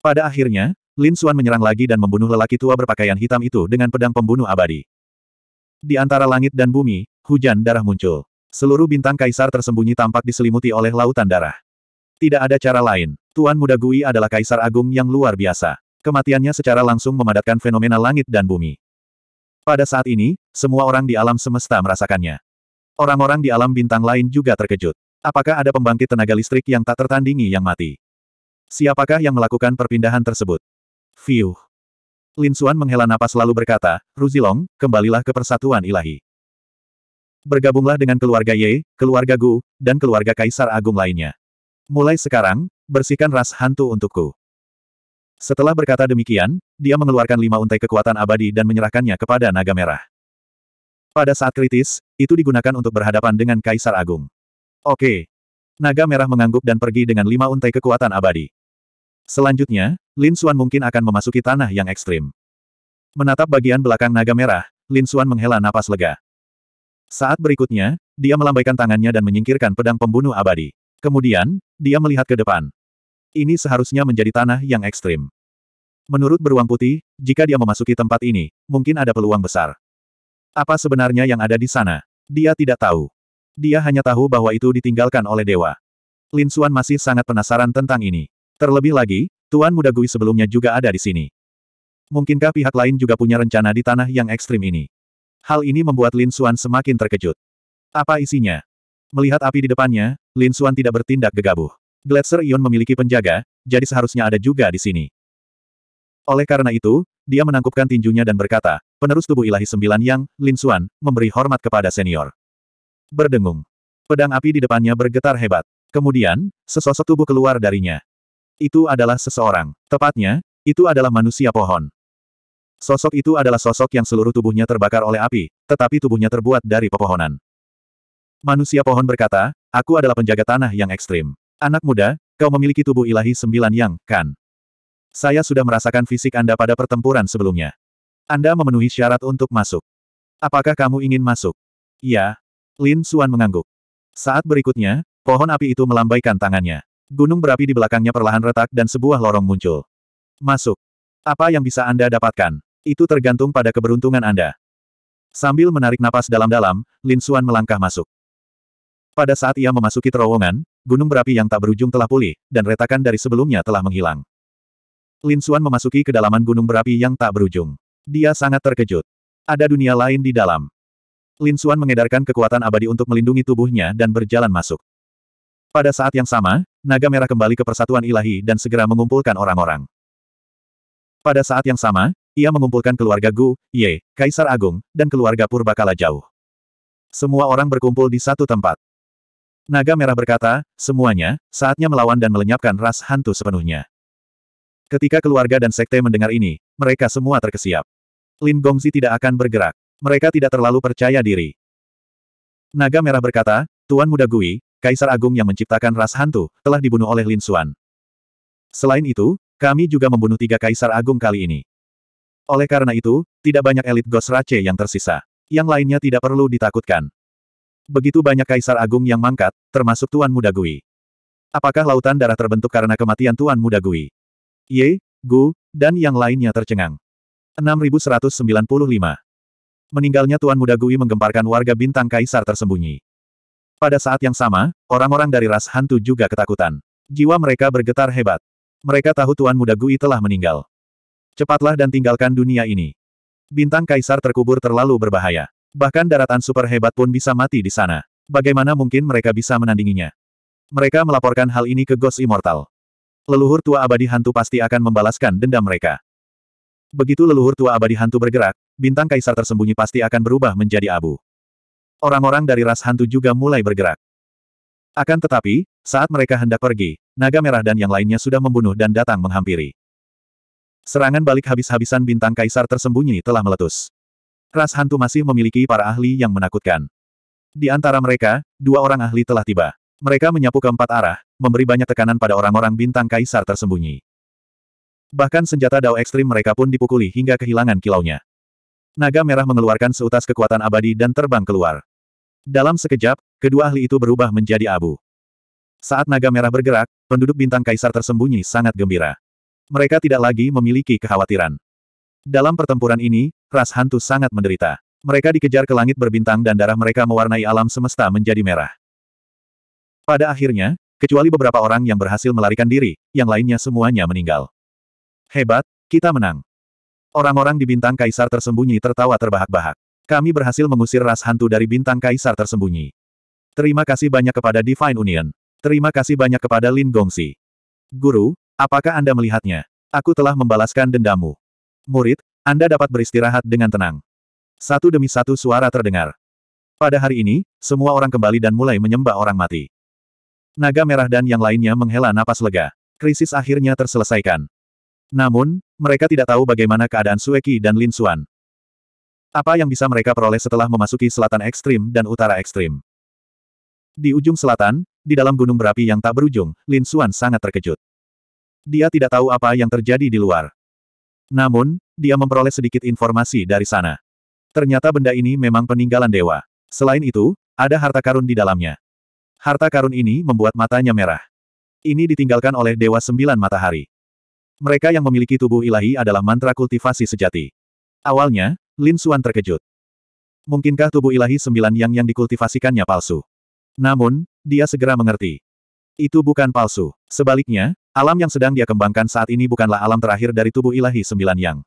Pada akhirnya, Lin Xuan menyerang lagi dan membunuh lelaki tua berpakaian hitam itu dengan pedang pembunuh abadi. Di antara langit dan bumi, hujan darah muncul. Seluruh bintang kaisar tersembunyi tampak diselimuti oleh lautan darah. Tidak ada cara lain. Tuan Muda Gui adalah kaisar agung yang luar biasa. Kematiannya secara langsung memadatkan fenomena langit dan bumi. Pada saat ini, semua orang di alam semesta merasakannya. Orang-orang di alam bintang lain juga terkejut. Apakah ada pembangkit tenaga listrik yang tak tertandingi yang mati? Siapakah yang melakukan perpindahan tersebut? Fiuh. Lin Xuan menghela napas lalu berkata, Ruzilong, kembalilah ke persatuan ilahi. Bergabunglah dengan keluarga Ye, keluarga Gu, dan keluarga Kaisar Agung lainnya. Mulai sekarang, bersihkan ras hantu untukku. Setelah berkata demikian, dia mengeluarkan lima untai kekuatan abadi dan menyerahkannya kepada naga merah. Pada saat kritis, itu digunakan untuk berhadapan dengan Kaisar Agung. Oke. Naga merah mengangguk dan pergi dengan lima untai kekuatan abadi. Selanjutnya, Lin Xuan mungkin akan memasuki tanah yang ekstrim. Menatap bagian belakang naga merah, Lin Xuan menghela napas lega. Saat berikutnya, dia melambaikan tangannya dan menyingkirkan pedang pembunuh abadi. Kemudian, dia melihat ke depan. Ini seharusnya menjadi tanah yang ekstrim. Menurut beruang putih, jika dia memasuki tempat ini, mungkin ada peluang besar. Apa sebenarnya yang ada di sana? Dia tidak tahu. Dia hanya tahu bahwa itu ditinggalkan oleh dewa. Lin Xuan masih sangat penasaran tentang ini. Terlebih lagi, Tuan Muda Gui sebelumnya juga ada di sini. Mungkinkah pihak lain juga punya rencana di tanah yang ekstrim ini? Hal ini membuat Lin Xuan semakin terkejut. Apa isinya? Melihat api di depannya, Lin Xuan tidak bertindak gegabah. Gletser Ion memiliki penjaga, jadi seharusnya ada juga di sini. Oleh karena itu, dia menangkupkan tinjunya dan berkata, penerus tubuh ilahi sembilan yang, Lin Xuan, memberi hormat kepada senior. Berdengung. Pedang api di depannya bergetar hebat. Kemudian, sesosok tubuh keluar darinya. Itu adalah seseorang. Tepatnya, itu adalah manusia pohon. Sosok itu adalah sosok yang seluruh tubuhnya terbakar oleh api, tetapi tubuhnya terbuat dari pepohonan. Manusia pohon berkata, aku adalah penjaga tanah yang ekstrim. Anak muda, kau memiliki tubuh ilahi sembilan yang, kan? Saya sudah merasakan fisik Anda pada pertempuran sebelumnya. Anda memenuhi syarat untuk masuk. Apakah kamu ingin masuk? Ya. Lin Suan mengangguk. Saat berikutnya, pohon api itu melambaikan tangannya. Gunung berapi di belakangnya perlahan retak dan sebuah lorong muncul. Masuk. Apa yang bisa Anda dapatkan? Itu tergantung pada keberuntungan Anda. Sambil menarik napas dalam-dalam, Lin Suan melangkah masuk. Pada saat ia memasuki terowongan, gunung berapi yang tak berujung telah pulih, dan retakan dari sebelumnya telah menghilang. Lin Xuan memasuki kedalaman gunung berapi yang tak berujung. Dia sangat terkejut. Ada dunia lain di dalam. Lin Xuan mengedarkan kekuatan abadi untuk melindungi tubuhnya dan berjalan masuk. Pada saat yang sama, naga merah kembali ke persatuan ilahi dan segera mengumpulkan orang-orang. Pada saat yang sama, ia mengumpulkan keluarga Gu, Ye, Kaisar Agung, dan keluarga Purbakala jauh. Semua orang berkumpul di satu tempat. Naga Merah berkata, semuanya, saatnya melawan dan melenyapkan ras hantu sepenuhnya. Ketika keluarga dan sekte mendengar ini, mereka semua terkesiap. Lin Gongzi tidak akan bergerak. Mereka tidak terlalu percaya diri. Naga Merah berkata, Tuan Muda Gui, Kaisar Agung yang menciptakan ras hantu, telah dibunuh oleh Lin Xuan. Selain itu, kami juga membunuh tiga Kaisar Agung kali ini. Oleh karena itu, tidak banyak elit Ghost Rache yang tersisa. Yang lainnya tidak perlu ditakutkan. Begitu banyak kaisar agung yang mangkat, termasuk Tuan Muda Gui. Apakah lautan darah terbentuk karena kematian Tuan Muda Gui? Ye, Gu, dan yang lainnya tercengang. 6195. Meninggalnya Tuan Muda Gui menggemparkan warga bintang kaisar tersembunyi. Pada saat yang sama, orang-orang dari ras hantu juga ketakutan. Jiwa mereka bergetar hebat. Mereka tahu Tuan Muda Gui telah meninggal. Cepatlah dan tinggalkan dunia ini. Bintang kaisar terkubur terlalu berbahaya. Bahkan daratan super hebat pun bisa mati di sana. Bagaimana mungkin mereka bisa menandinginya? Mereka melaporkan hal ini ke Ghost Immortal. Leluhur tua abadi hantu pasti akan membalaskan dendam mereka. Begitu leluhur tua abadi hantu bergerak, bintang kaisar tersembunyi pasti akan berubah menjadi abu. Orang-orang dari ras hantu juga mulai bergerak. Akan tetapi, saat mereka hendak pergi, naga merah dan yang lainnya sudah membunuh dan datang menghampiri. Serangan balik habis-habisan bintang kaisar tersembunyi telah meletus. Ras hantu masih memiliki para ahli yang menakutkan. Di antara mereka, dua orang ahli telah tiba. Mereka menyapu ke empat arah, memberi banyak tekanan pada orang-orang bintang kaisar tersembunyi. Bahkan senjata dao ekstrim mereka pun dipukuli hingga kehilangan kilaunya. Naga merah mengeluarkan seutas kekuatan abadi dan terbang keluar. Dalam sekejap, kedua ahli itu berubah menjadi abu. Saat naga merah bergerak, penduduk bintang kaisar tersembunyi sangat gembira. Mereka tidak lagi memiliki kekhawatiran. Dalam pertempuran ini, ras hantu sangat menderita. Mereka dikejar ke langit berbintang dan darah mereka mewarnai alam semesta menjadi merah. Pada akhirnya, kecuali beberapa orang yang berhasil melarikan diri, yang lainnya semuanya meninggal. Hebat, kita menang. Orang-orang di bintang kaisar tersembunyi tertawa terbahak-bahak. Kami berhasil mengusir ras hantu dari bintang kaisar tersembunyi. Terima kasih banyak kepada Divine Union. Terima kasih banyak kepada Lin Gongsi. Guru, apakah Anda melihatnya? Aku telah membalaskan dendammu. Murid, anda dapat beristirahat dengan tenang. Satu demi satu suara terdengar. Pada hari ini, semua orang kembali dan mulai menyembah orang mati. Naga merah dan yang lainnya menghela napas lega. Krisis akhirnya terselesaikan. Namun, mereka tidak tahu bagaimana keadaan Sueki dan Lin Suan. Apa yang bisa mereka peroleh setelah memasuki selatan ekstrim dan utara ekstrim? Di ujung selatan, di dalam gunung berapi yang tak berujung, Lin Suan sangat terkejut. Dia tidak tahu apa yang terjadi di luar. Namun, dia memperoleh sedikit informasi dari sana. Ternyata benda ini memang peninggalan dewa. Selain itu, ada harta karun di dalamnya. Harta karun ini membuat matanya merah. Ini ditinggalkan oleh Dewa Sembilan Matahari. Mereka yang memiliki tubuh ilahi adalah mantra kultivasi sejati. Awalnya, Lin Xuan terkejut. Mungkinkah tubuh ilahi sembilan yang yang dikultivasikannya palsu? Namun, dia segera mengerti. Itu bukan palsu. Sebaliknya, alam yang sedang dia kembangkan saat ini bukanlah alam terakhir dari tubuh ilahi sembilan yang.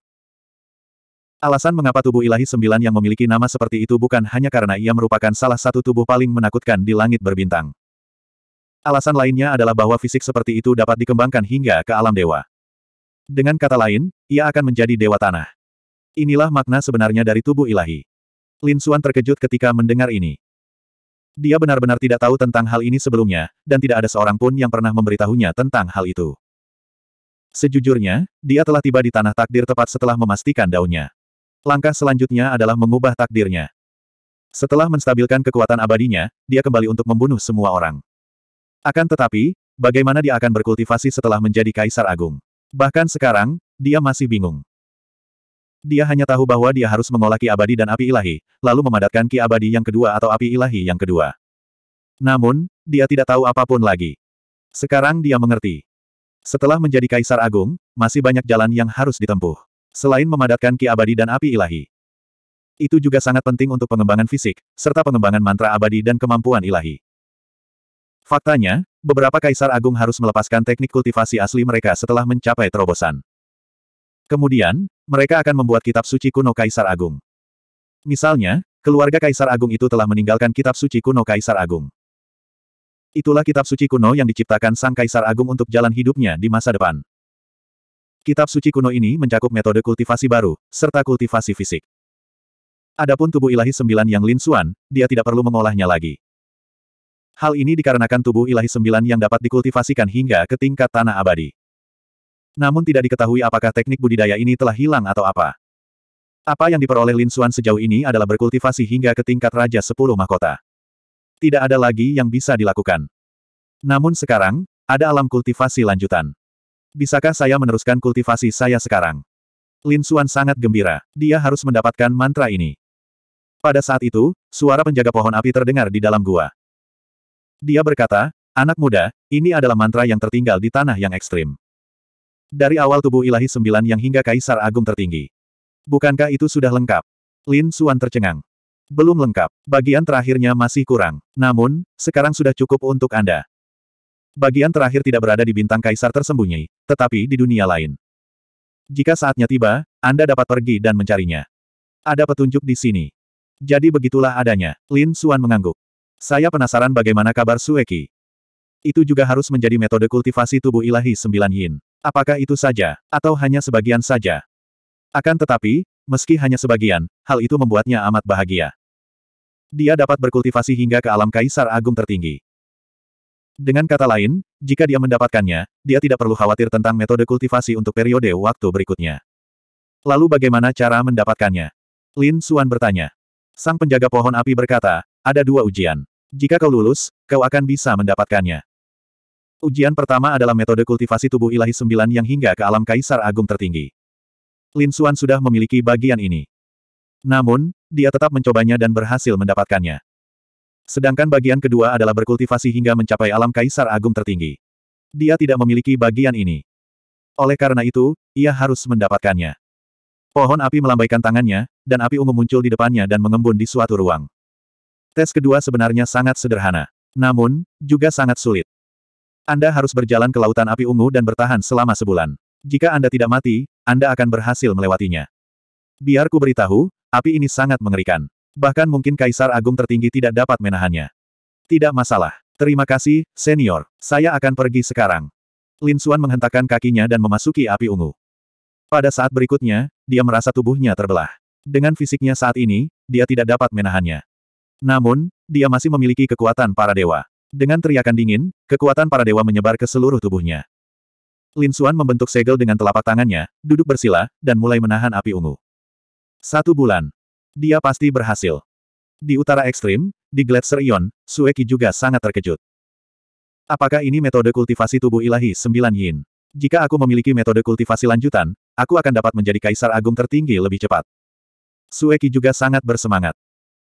Alasan mengapa tubuh ilahi sembilan yang memiliki nama seperti itu bukan hanya karena ia merupakan salah satu tubuh paling menakutkan di langit berbintang. Alasan lainnya adalah bahwa fisik seperti itu dapat dikembangkan hingga ke alam dewa. Dengan kata lain, ia akan menjadi dewa tanah. Inilah makna sebenarnya dari tubuh ilahi. Lin Suan terkejut ketika mendengar ini. Dia benar-benar tidak tahu tentang hal ini sebelumnya, dan tidak ada seorang pun yang pernah memberitahunya tentang hal itu. Sejujurnya, dia telah tiba di tanah takdir tepat setelah memastikan daunnya. Langkah selanjutnya adalah mengubah takdirnya. Setelah menstabilkan kekuatan abadinya, dia kembali untuk membunuh semua orang. Akan tetapi, bagaimana dia akan berkultivasi setelah menjadi kaisar agung? Bahkan sekarang, dia masih bingung. Dia hanya tahu bahwa dia harus mengolah ki abadi dan api ilahi, lalu memadatkan ki abadi yang kedua atau api ilahi yang kedua. Namun, dia tidak tahu apapun lagi. Sekarang dia mengerti. Setelah menjadi kaisar agung, masih banyak jalan yang harus ditempuh selain memadatkan ki abadi dan api ilahi. Itu juga sangat penting untuk pengembangan fisik, serta pengembangan mantra abadi dan kemampuan ilahi. Faktanya, beberapa kaisar agung harus melepaskan teknik kultivasi asli mereka setelah mencapai terobosan. Kemudian, mereka akan membuat kitab suci kuno kaisar agung. Misalnya, keluarga kaisar agung itu telah meninggalkan kitab suci kuno kaisar agung. Itulah kitab suci kuno yang diciptakan sang kaisar agung untuk jalan hidupnya di masa depan. Kitab suci kuno ini mencakup metode kultivasi baru, serta kultivasi fisik. Adapun tubuh ilahi sembilan yang Lin Xuan, dia tidak perlu mengolahnya lagi. Hal ini dikarenakan tubuh ilahi sembilan yang dapat dikultivasikan hingga ke tingkat tanah abadi. Namun tidak diketahui apakah teknik budidaya ini telah hilang atau apa. Apa yang diperoleh Lin Xuan sejauh ini adalah berkultivasi hingga ke tingkat Raja Sepuluh Mahkota. Tidak ada lagi yang bisa dilakukan. Namun sekarang, ada alam kultivasi lanjutan. Bisakah saya meneruskan kultivasi saya sekarang? Lin Xuan sangat gembira. Dia harus mendapatkan mantra ini. Pada saat itu, suara penjaga pohon api terdengar di dalam gua. Dia berkata, Anak muda, ini adalah mantra yang tertinggal di tanah yang ekstrim. Dari awal tubuh ilahi sembilan yang hingga kaisar agung tertinggi. Bukankah itu sudah lengkap? Lin Xuan tercengang. Belum lengkap, bagian terakhirnya masih kurang. Namun, sekarang sudah cukup untuk Anda. Bagian terakhir tidak berada di bintang kaisar tersembunyi, tetapi di dunia lain. Jika saatnya tiba, Anda dapat pergi dan mencarinya. Ada petunjuk di sini. Jadi begitulah adanya, Lin Suan mengangguk. Saya penasaran bagaimana kabar Sueki. Itu juga harus menjadi metode kultivasi tubuh ilahi sembilan yin. Apakah itu saja, atau hanya sebagian saja? Akan tetapi, meski hanya sebagian, hal itu membuatnya amat bahagia. Dia dapat berkultivasi hingga ke alam kaisar agung tertinggi. Dengan kata lain, jika dia mendapatkannya, dia tidak perlu khawatir tentang metode kultivasi untuk periode waktu berikutnya. Lalu bagaimana cara mendapatkannya? Lin Suan bertanya. Sang penjaga pohon api berkata, ada dua ujian. Jika kau lulus, kau akan bisa mendapatkannya. Ujian pertama adalah metode kultivasi tubuh ilahi sembilan yang hingga ke alam kaisar agung tertinggi. Lin Suan sudah memiliki bagian ini. Namun, dia tetap mencobanya dan berhasil mendapatkannya. Sedangkan bagian kedua adalah berkultivasi hingga mencapai alam kaisar agung tertinggi. Dia tidak memiliki bagian ini. Oleh karena itu, ia harus mendapatkannya. Pohon api melambaikan tangannya, dan api ungu muncul di depannya dan mengembun di suatu ruang. Tes kedua sebenarnya sangat sederhana. Namun, juga sangat sulit. Anda harus berjalan ke lautan api ungu dan bertahan selama sebulan. Jika Anda tidak mati, Anda akan berhasil melewatinya. Biar ku beritahu, api ini sangat mengerikan. Bahkan mungkin Kaisar Agung tertinggi tidak dapat menahannya. Tidak masalah. Terima kasih, senior. Saya akan pergi sekarang. Lin Xuan menghentakkan kakinya dan memasuki api ungu. Pada saat berikutnya, dia merasa tubuhnya terbelah. Dengan fisiknya saat ini, dia tidak dapat menahannya. Namun, dia masih memiliki kekuatan para dewa. Dengan teriakan dingin, kekuatan para dewa menyebar ke seluruh tubuhnya. Lin Xuan membentuk segel dengan telapak tangannya, duduk bersila, dan mulai menahan api ungu. Satu bulan, dia pasti berhasil. Di utara ekstrim, di Gletser Ion, Sueki juga sangat terkejut. Apakah ini metode kultivasi tubuh ilahi sembilan yin? Jika aku memiliki metode kultivasi lanjutan, aku akan dapat menjadi kaisar agung tertinggi lebih cepat. Sueki juga sangat bersemangat.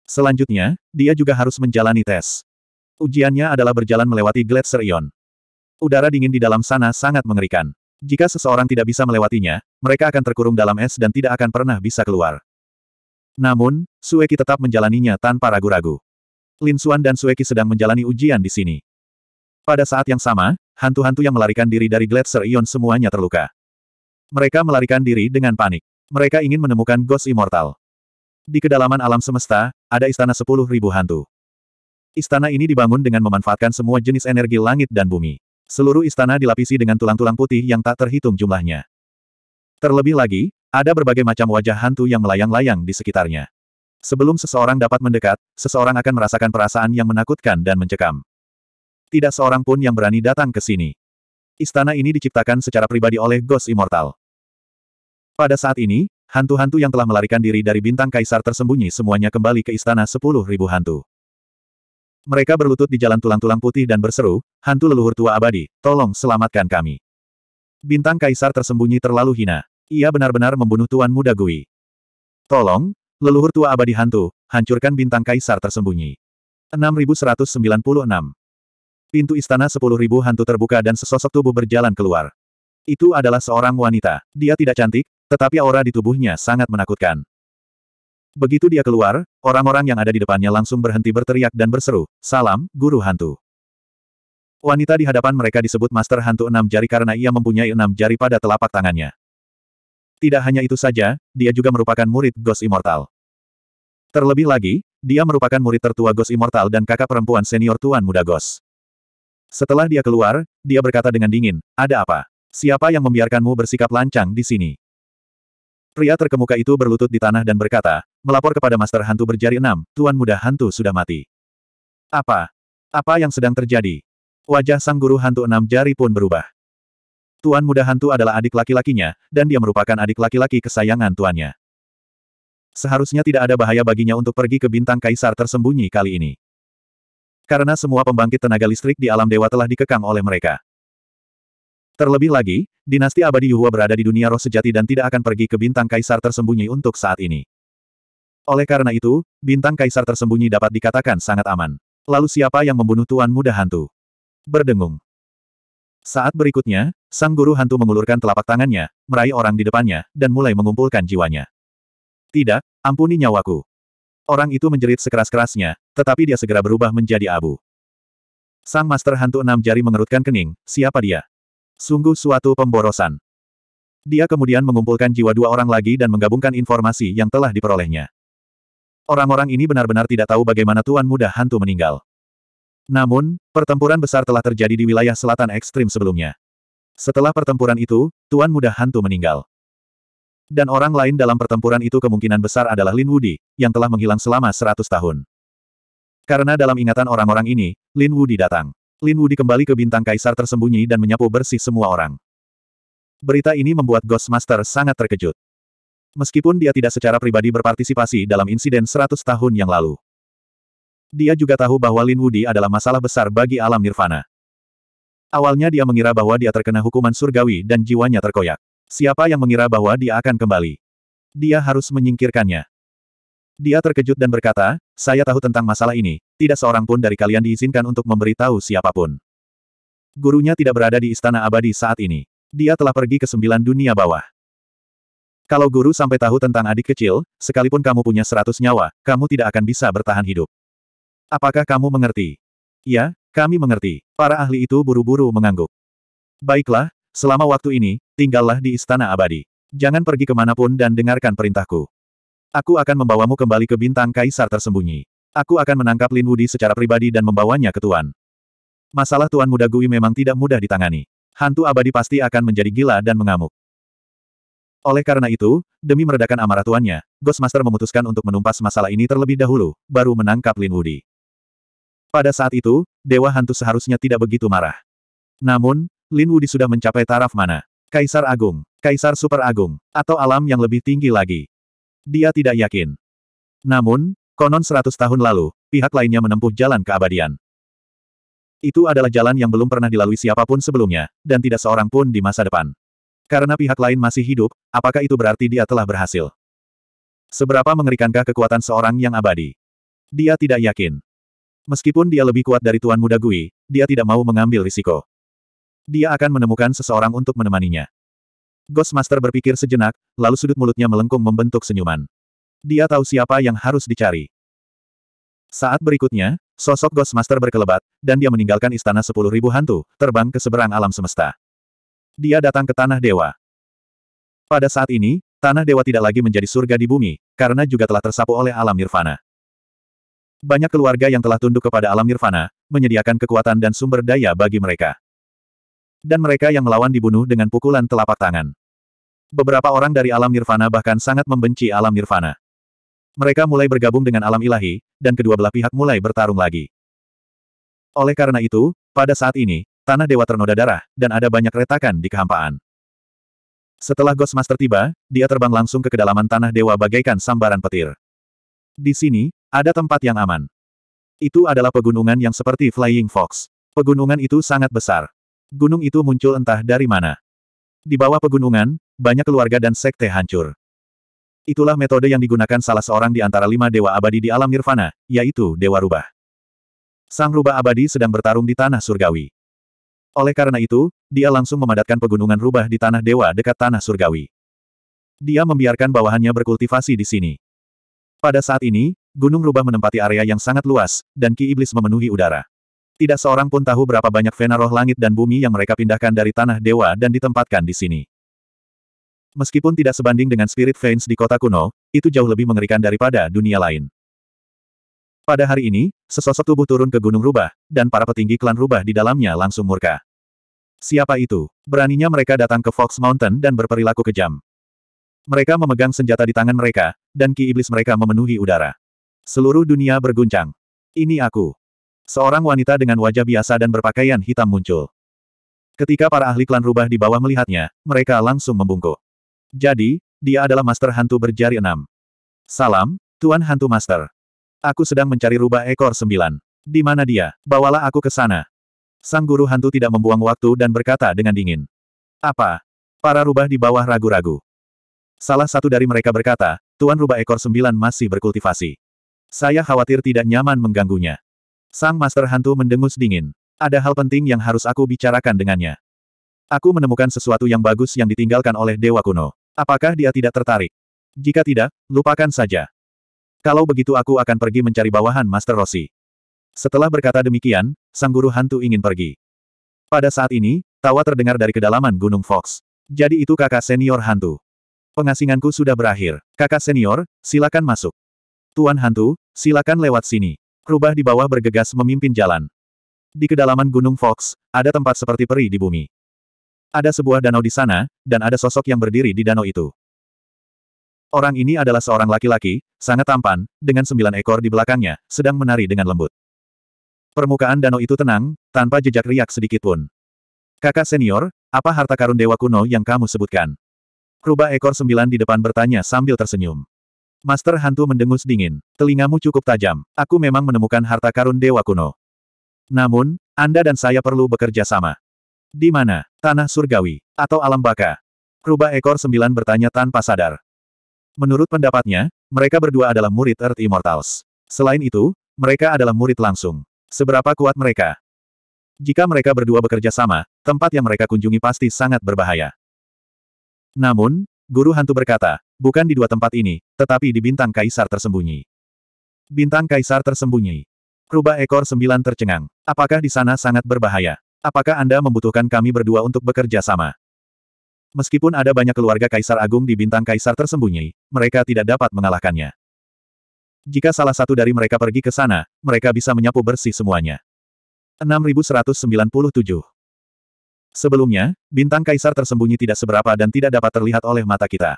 Selanjutnya, dia juga harus menjalani tes. Ujiannya adalah berjalan melewati Gletser Ion. Udara dingin di dalam sana sangat mengerikan. Jika seseorang tidak bisa melewatinya, mereka akan terkurung dalam es dan tidak akan pernah bisa keluar. Namun, Sueki tetap menjalaninya tanpa ragu-ragu. Lin Xuan dan Sueki sedang menjalani ujian di sini. Pada saat yang sama, hantu-hantu yang melarikan diri dari Gletser Ion semuanya terluka. Mereka melarikan diri dengan panik. Mereka ingin menemukan Ghost Immortal. Di kedalaman alam semesta, ada istana sepuluh ribu hantu. Istana ini dibangun dengan memanfaatkan semua jenis energi langit dan bumi. Seluruh istana dilapisi dengan tulang-tulang putih yang tak terhitung jumlahnya. Terlebih lagi, ada berbagai macam wajah hantu yang melayang-layang di sekitarnya. Sebelum seseorang dapat mendekat, seseorang akan merasakan perasaan yang menakutkan dan mencekam. Tidak seorang pun yang berani datang ke sini. Istana ini diciptakan secara pribadi oleh Ghost Immortal. Pada saat ini, hantu-hantu yang telah melarikan diri dari bintang kaisar tersembunyi semuanya kembali ke istana sepuluh ribu hantu. Mereka berlutut di jalan tulang-tulang putih dan berseru, hantu leluhur tua abadi, tolong selamatkan kami. Bintang kaisar tersembunyi terlalu hina. Ia benar-benar membunuh Tuan Muda Gui. Tolong, leluhur tua abadi hantu, hancurkan bintang kaisar tersembunyi. 6196 Pintu istana 10.000 hantu terbuka dan sesosok tubuh berjalan keluar. Itu adalah seorang wanita. Dia tidak cantik, tetapi aura di tubuhnya sangat menakutkan. Begitu dia keluar, orang-orang yang ada di depannya langsung berhenti berteriak dan berseru, Salam, Guru Hantu. Wanita di hadapan mereka disebut Master Hantu Enam Jari karena ia mempunyai enam jari pada telapak tangannya. Tidak hanya itu saja, dia juga merupakan murid Ghost Immortal. Terlebih lagi, dia merupakan murid tertua Ghost Immortal dan kakak perempuan senior Tuan Muda Ghost. Setelah dia keluar, dia berkata dengan dingin, ada apa? Siapa yang membiarkanmu bersikap lancang di sini? Pria terkemuka itu berlutut di tanah dan berkata, melapor kepada Master Hantu berjari enam, Tuan Muda Hantu sudah mati. Apa? Apa yang sedang terjadi? Wajah Sang Guru Hantu enam jari pun berubah. Tuan muda hantu adalah adik laki-lakinya, dan dia merupakan adik laki-laki kesayangan tuannya. Seharusnya tidak ada bahaya baginya untuk pergi ke bintang kaisar tersembunyi kali ini. Karena semua pembangkit tenaga listrik di alam dewa telah dikekang oleh mereka. Terlebih lagi, dinasti abadi Yuhua berada di dunia roh sejati dan tidak akan pergi ke bintang kaisar tersembunyi untuk saat ini. Oleh karena itu, bintang kaisar tersembunyi dapat dikatakan sangat aman. Lalu siapa yang membunuh tuan muda hantu? Berdengung. Saat berikutnya, sang guru hantu mengulurkan telapak tangannya, meraih orang di depannya, dan mulai mengumpulkan jiwanya. Tidak, ampuni nyawaku. Orang itu menjerit sekeras-kerasnya, tetapi dia segera berubah menjadi abu. Sang Master Hantu Enam Jari mengerutkan kening, siapa dia? Sungguh suatu pemborosan. Dia kemudian mengumpulkan jiwa dua orang lagi dan menggabungkan informasi yang telah diperolehnya. Orang-orang ini benar-benar tidak tahu bagaimana Tuan Muda Hantu meninggal. Namun, pertempuran besar telah terjadi di wilayah selatan ekstrim sebelumnya. Setelah pertempuran itu, Tuan Muda Hantu meninggal. Dan orang lain dalam pertempuran itu kemungkinan besar adalah Lin Wudi, yang telah menghilang selama 100 tahun. Karena dalam ingatan orang-orang ini, Lin Wudi datang. Lin Wudi kembali ke bintang kaisar tersembunyi dan menyapu bersih semua orang. Berita ini membuat Ghost Master sangat terkejut. Meskipun dia tidak secara pribadi berpartisipasi dalam insiden 100 tahun yang lalu. Dia juga tahu bahwa Lin Wudi adalah masalah besar bagi alam nirvana. Awalnya dia mengira bahwa dia terkena hukuman surgawi dan jiwanya terkoyak. Siapa yang mengira bahwa dia akan kembali? Dia harus menyingkirkannya. Dia terkejut dan berkata, saya tahu tentang masalah ini, tidak seorang pun dari kalian diizinkan untuk memberitahu siapapun. Gurunya tidak berada di istana abadi saat ini. Dia telah pergi ke sembilan dunia bawah. Kalau guru sampai tahu tentang adik kecil, sekalipun kamu punya seratus nyawa, kamu tidak akan bisa bertahan hidup. Apakah kamu mengerti? Ya, kami mengerti. Para ahli itu buru-buru mengangguk. Baiklah, selama waktu ini, tinggallah di istana abadi. Jangan pergi kemanapun dan dengarkan perintahku. Aku akan membawamu kembali ke bintang kaisar tersembunyi. Aku akan menangkap Lin Wudi secara pribadi dan membawanya ke Tuan. Masalah Tuan Muda Gui memang tidak mudah ditangani. Hantu abadi pasti akan menjadi gila dan mengamuk. Oleh karena itu, demi meredakan amarah tuannya, Ghostmaster memutuskan untuk menumpas masalah ini terlebih dahulu, baru menangkap Lin Wudi. Pada saat itu, Dewa Hantu seharusnya tidak begitu marah. Namun, Lin Wudi sudah mencapai taraf mana? Kaisar Agung, Kaisar Super Agung, atau alam yang lebih tinggi lagi? Dia tidak yakin. Namun, konon seratus tahun lalu, pihak lainnya menempuh jalan keabadian. Itu adalah jalan yang belum pernah dilalui siapapun sebelumnya, dan tidak seorang pun di masa depan. Karena pihak lain masih hidup, apakah itu berarti dia telah berhasil? Seberapa mengerikankah kekuatan seorang yang abadi? Dia tidak yakin. Meskipun dia lebih kuat dari Tuan Muda Gui, dia tidak mau mengambil risiko. Dia akan menemukan seseorang untuk menemaninya. Ghost Master berpikir sejenak, lalu sudut mulutnya melengkung membentuk senyuman. Dia tahu siapa yang harus dicari. Saat berikutnya, sosok Ghost Master berkelebat, dan dia meninggalkan istana sepuluh ribu hantu, terbang ke seberang alam semesta. Dia datang ke Tanah Dewa. Pada saat ini, Tanah Dewa tidak lagi menjadi surga di bumi, karena juga telah tersapu oleh alam nirvana. Banyak keluarga yang telah tunduk kepada alam nirvana, menyediakan kekuatan dan sumber daya bagi mereka. Dan mereka yang melawan dibunuh dengan pukulan telapak tangan. Beberapa orang dari alam nirvana bahkan sangat membenci alam nirvana. Mereka mulai bergabung dengan alam ilahi, dan kedua belah pihak mulai bertarung lagi. Oleh karena itu, pada saat ini, tanah dewa ternoda darah, dan ada banyak retakan di kehampaan. Setelah Ghostmaster tiba, dia terbang langsung ke kedalaman tanah dewa bagaikan sambaran petir. Di sini, ada tempat yang aman. Itu adalah pegunungan yang seperti Flying Fox. Pegunungan itu sangat besar. Gunung itu muncul entah dari mana. Di bawah pegunungan, banyak keluarga dan sekte hancur. Itulah metode yang digunakan salah seorang di antara lima dewa abadi di alam nirvana, yaitu Dewa Rubah. Sang Rubah abadi sedang bertarung di tanah surgawi. Oleh karena itu, dia langsung memadatkan pegunungan rubah di tanah dewa dekat tanah surgawi. Dia membiarkan bawahannya berkultivasi di sini. Pada saat ini, Gunung Rubah menempati area yang sangat luas, dan Ki Iblis memenuhi udara. Tidak seorang pun tahu berapa banyak Vena roh langit dan bumi yang mereka pindahkan dari tanah dewa dan ditempatkan di sini. Meskipun tidak sebanding dengan spirit veins di kota kuno, itu jauh lebih mengerikan daripada dunia lain. Pada hari ini, sesosok tubuh turun ke Gunung Rubah, dan para petinggi klan Rubah di dalamnya langsung murka. Siapa itu? Beraninya mereka datang ke Fox Mountain dan berperilaku kejam. Mereka memegang senjata di tangan mereka, dan ki iblis mereka memenuhi udara. Seluruh dunia berguncang. Ini aku. Seorang wanita dengan wajah biasa dan berpakaian hitam muncul. Ketika para ahli klan rubah di bawah melihatnya, mereka langsung membungkuk. Jadi, dia adalah master hantu berjari enam. Salam, Tuan Hantu Master. Aku sedang mencari rubah ekor sembilan. Di mana dia? Bawalah aku ke sana. Sang guru hantu tidak membuang waktu dan berkata dengan dingin. Apa? Para rubah di bawah ragu-ragu. Salah satu dari mereka berkata, Tuan Rubah Ekor Sembilan masih berkultivasi. Saya khawatir tidak nyaman mengganggunya. Sang Master Hantu mendengus dingin. Ada hal penting yang harus aku bicarakan dengannya. Aku menemukan sesuatu yang bagus yang ditinggalkan oleh Dewa Kuno. Apakah dia tidak tertarik? Jika tidak, lupakan saja. Kalau begitu aku akan pergi mencari bawahan Master Rossi. Setelah berkata demikian, sang guru hantu ingin pergi. Pada saat ini, tawa terdengar dari kedalaman Gunung Fox. Jadi itu kakak senior hantu. Pengasinganku sudah berakhir. Kakak senior, silakan masuk. Tuan hantu, silakan lewat sini. Rubah di bawah bergegas memimpin jalan. Di kedalaman Gunung Fox, ada tempat seperti peri di bumi. Ada sebuah danau di sana, dan ada sosok yang berdiri di danau itu. Orang ini adalah seorang laki-laki, sangat tampan, dengan sembilan ekor di belakangnya, sedang menari dengan lembut. Permukaan danau itu tenang, tanpa jejak riak sedikitpun. Kakak senior, apa harta karun dewa kuno yang kamu sebutkan? Krubah ekor sembilan di depan bertanya sambil tersenyum. Master Hantu mendengus dingin. Telingamu cukup tajam. Aku memang menemukan harta karun Dewa Kuno. Namun, Anda dan saya perlu bekerja sama. Di mana? Tanah surgawi? Atau alam baka? Krubah ekor sembilan bertanya tanpa sadar. Menurut pendapatnya, mereka berdua adalah murid Earth Immortals. Selain itu, mereka adalah murid langsung. Seberapa kuat mereka? Jika mereka berdua bekerja sama, tempat yang mereka kunjungi pasti sangat berbahaya. Namun, guru hantu berkata, bukan di dua tempat ini, tetapi di bintang kaisar tersembunyi. Bintang kaisar tersembunyi. Rubah ekor sembilan tercengang. Apakah di sana sangat berbahaya? Apakah Anda membutuhkan kami berdua untuk bekerja sama? Meskipun ada banyak keluarga kaisar agung di bintang kaisar tersembunyi, mereka tidak dapat mengalahkannya. Jika salah satu dari mereka pergi ke sana, mereka bisa menyapu bersih semuanya. 6197 Sebelumnya, bintang kaisar tersembunyi tidak seberapa dan tidak dapat terlihat oleh mata kita.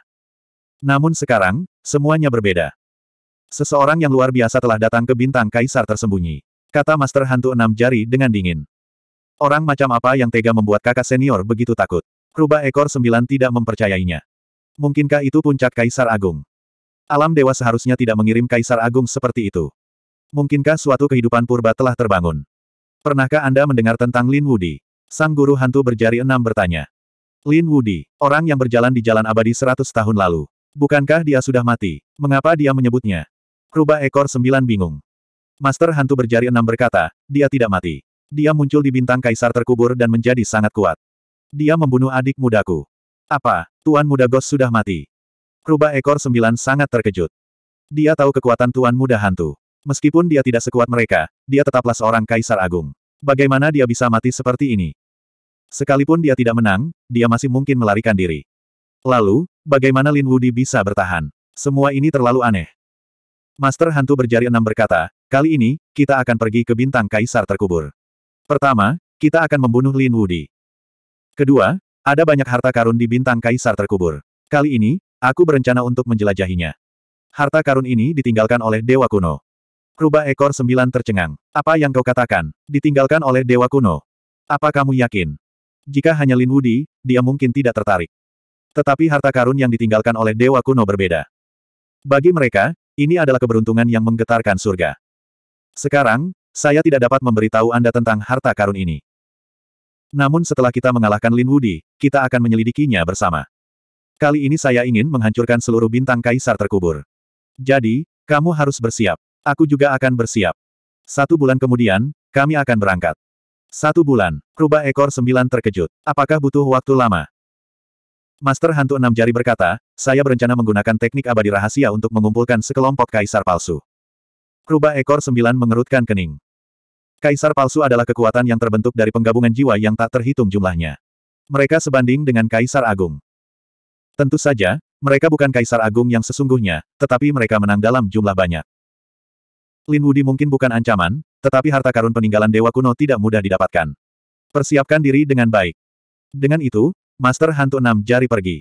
Namun sekarang, semuanya berbeda. Seseorang yang luar biasa telah datang ke bintang kaisar tersembunyi. Kata Master Hantu Enam Jari dengan dingin. Orang macam apa yang tega membuat kakak senior begitu takut? Rubah ekor sembilan tidak mempercayainya. Mungkinkah itu puncak kaisar agung? Alam dewa seharusnya tidak mengirim kaisar agung seperti itu. Mungkinkah suatu kehidupan purba telah terbangun? Pernahkah Anda mendengar tentang Lin Wudi? Sang guru hantu berjari enam bertanya. Lin Wudi, orang yang berjalan di jalan abadi seratus tahun lalu. Bukankah dia sudah mati? Mengapa dia menyebutnya? Rubah ekor sembilan bingung. Master hantu berjari enam berkata, dia tidak mati. Dia muncul di bintang kaisar terkubur dan menjadi sangat kuat. Dia membunuh adik mudaku. Apa, Tuan Muda Gos sudah mati? Rubah ekor sembilan sangat terkejut. Dia tahu kekuatan Tuan Muda Hantu. Meskipun dia tidak sekuat mereka, dia tetaplah seorang kaisar agung. Bagaimana dia bisa mati seperti ini? Sekalipun dia tidak menang, dia masih mungkin melarikan diri. Lalu, bagaimana Lin Wudi bisa bertahan? Semua ini terlalu aneh. Master Hantu berjari enam berkata, kali ini, kita akan pergi ke bintang kaisar terkubur. Pertama, kita akan membunuh Lin Wudi. Kedua, ada banyak harta karun di bintang kaisar terkubur. Kali ini, aku berencana untuk menjelajahinya. Harta karun ini ditinggalkan oleh dewa kuno. Rubah ekor sembilan tercengang. Apa yang kau katakan? Ditinggalkan oleh dewa kuno. Apa kamu yakin? Jika hanya Lin Wudi, dia mungkin tidak tertarik. Tetapi harta karun yang ditinggalkan oleh dewa kuno berbeda. Bagi mereka, ini adalah keberuntungan yang menggetarkan surga. Sekarang, saya tidak dapat memberitahu Anda tentang harta karun ini. Namun setelah kita mengalahkan Lin Wudi, kita akan menyelidikinya bersama. Kali ini saya ingin menghancurkan seluruh bintang kaisar terkubur. Jadi, kamu harus bersiap. Aku juga akan bersiap. Satu bulan kemudian, kami akan berangkat. Satu bulan, rubah ekor sembilan terkejut. Apakah butuh waktu lama? Master Hantu Enam Jari berkata, saya berencana menggunakan teknik abadi rahasia untuk mengumpulkan sekelompok kaisar palsu. Rubah ekor sembilan mengerutkan kening. Kaisar palsu adalah kekuatan yang terbentuk dari penggabungan jiwa yang tak terhitung jumlahnya. Mereka sebanding dengan Kaisar Agung. Tentu saja, mereka bukan Kaisar Agung yang sesungguhnya, tetapi mereka menang dalam jumlah banyak. Lin Wudi mungkin bukan ancaman, tetapi harta karun peninggalan dewa kuno tidak mudah didapatkan. Persiapkan diri dengan baik. Dengan itu, Master Hantu Enam Jari pergi.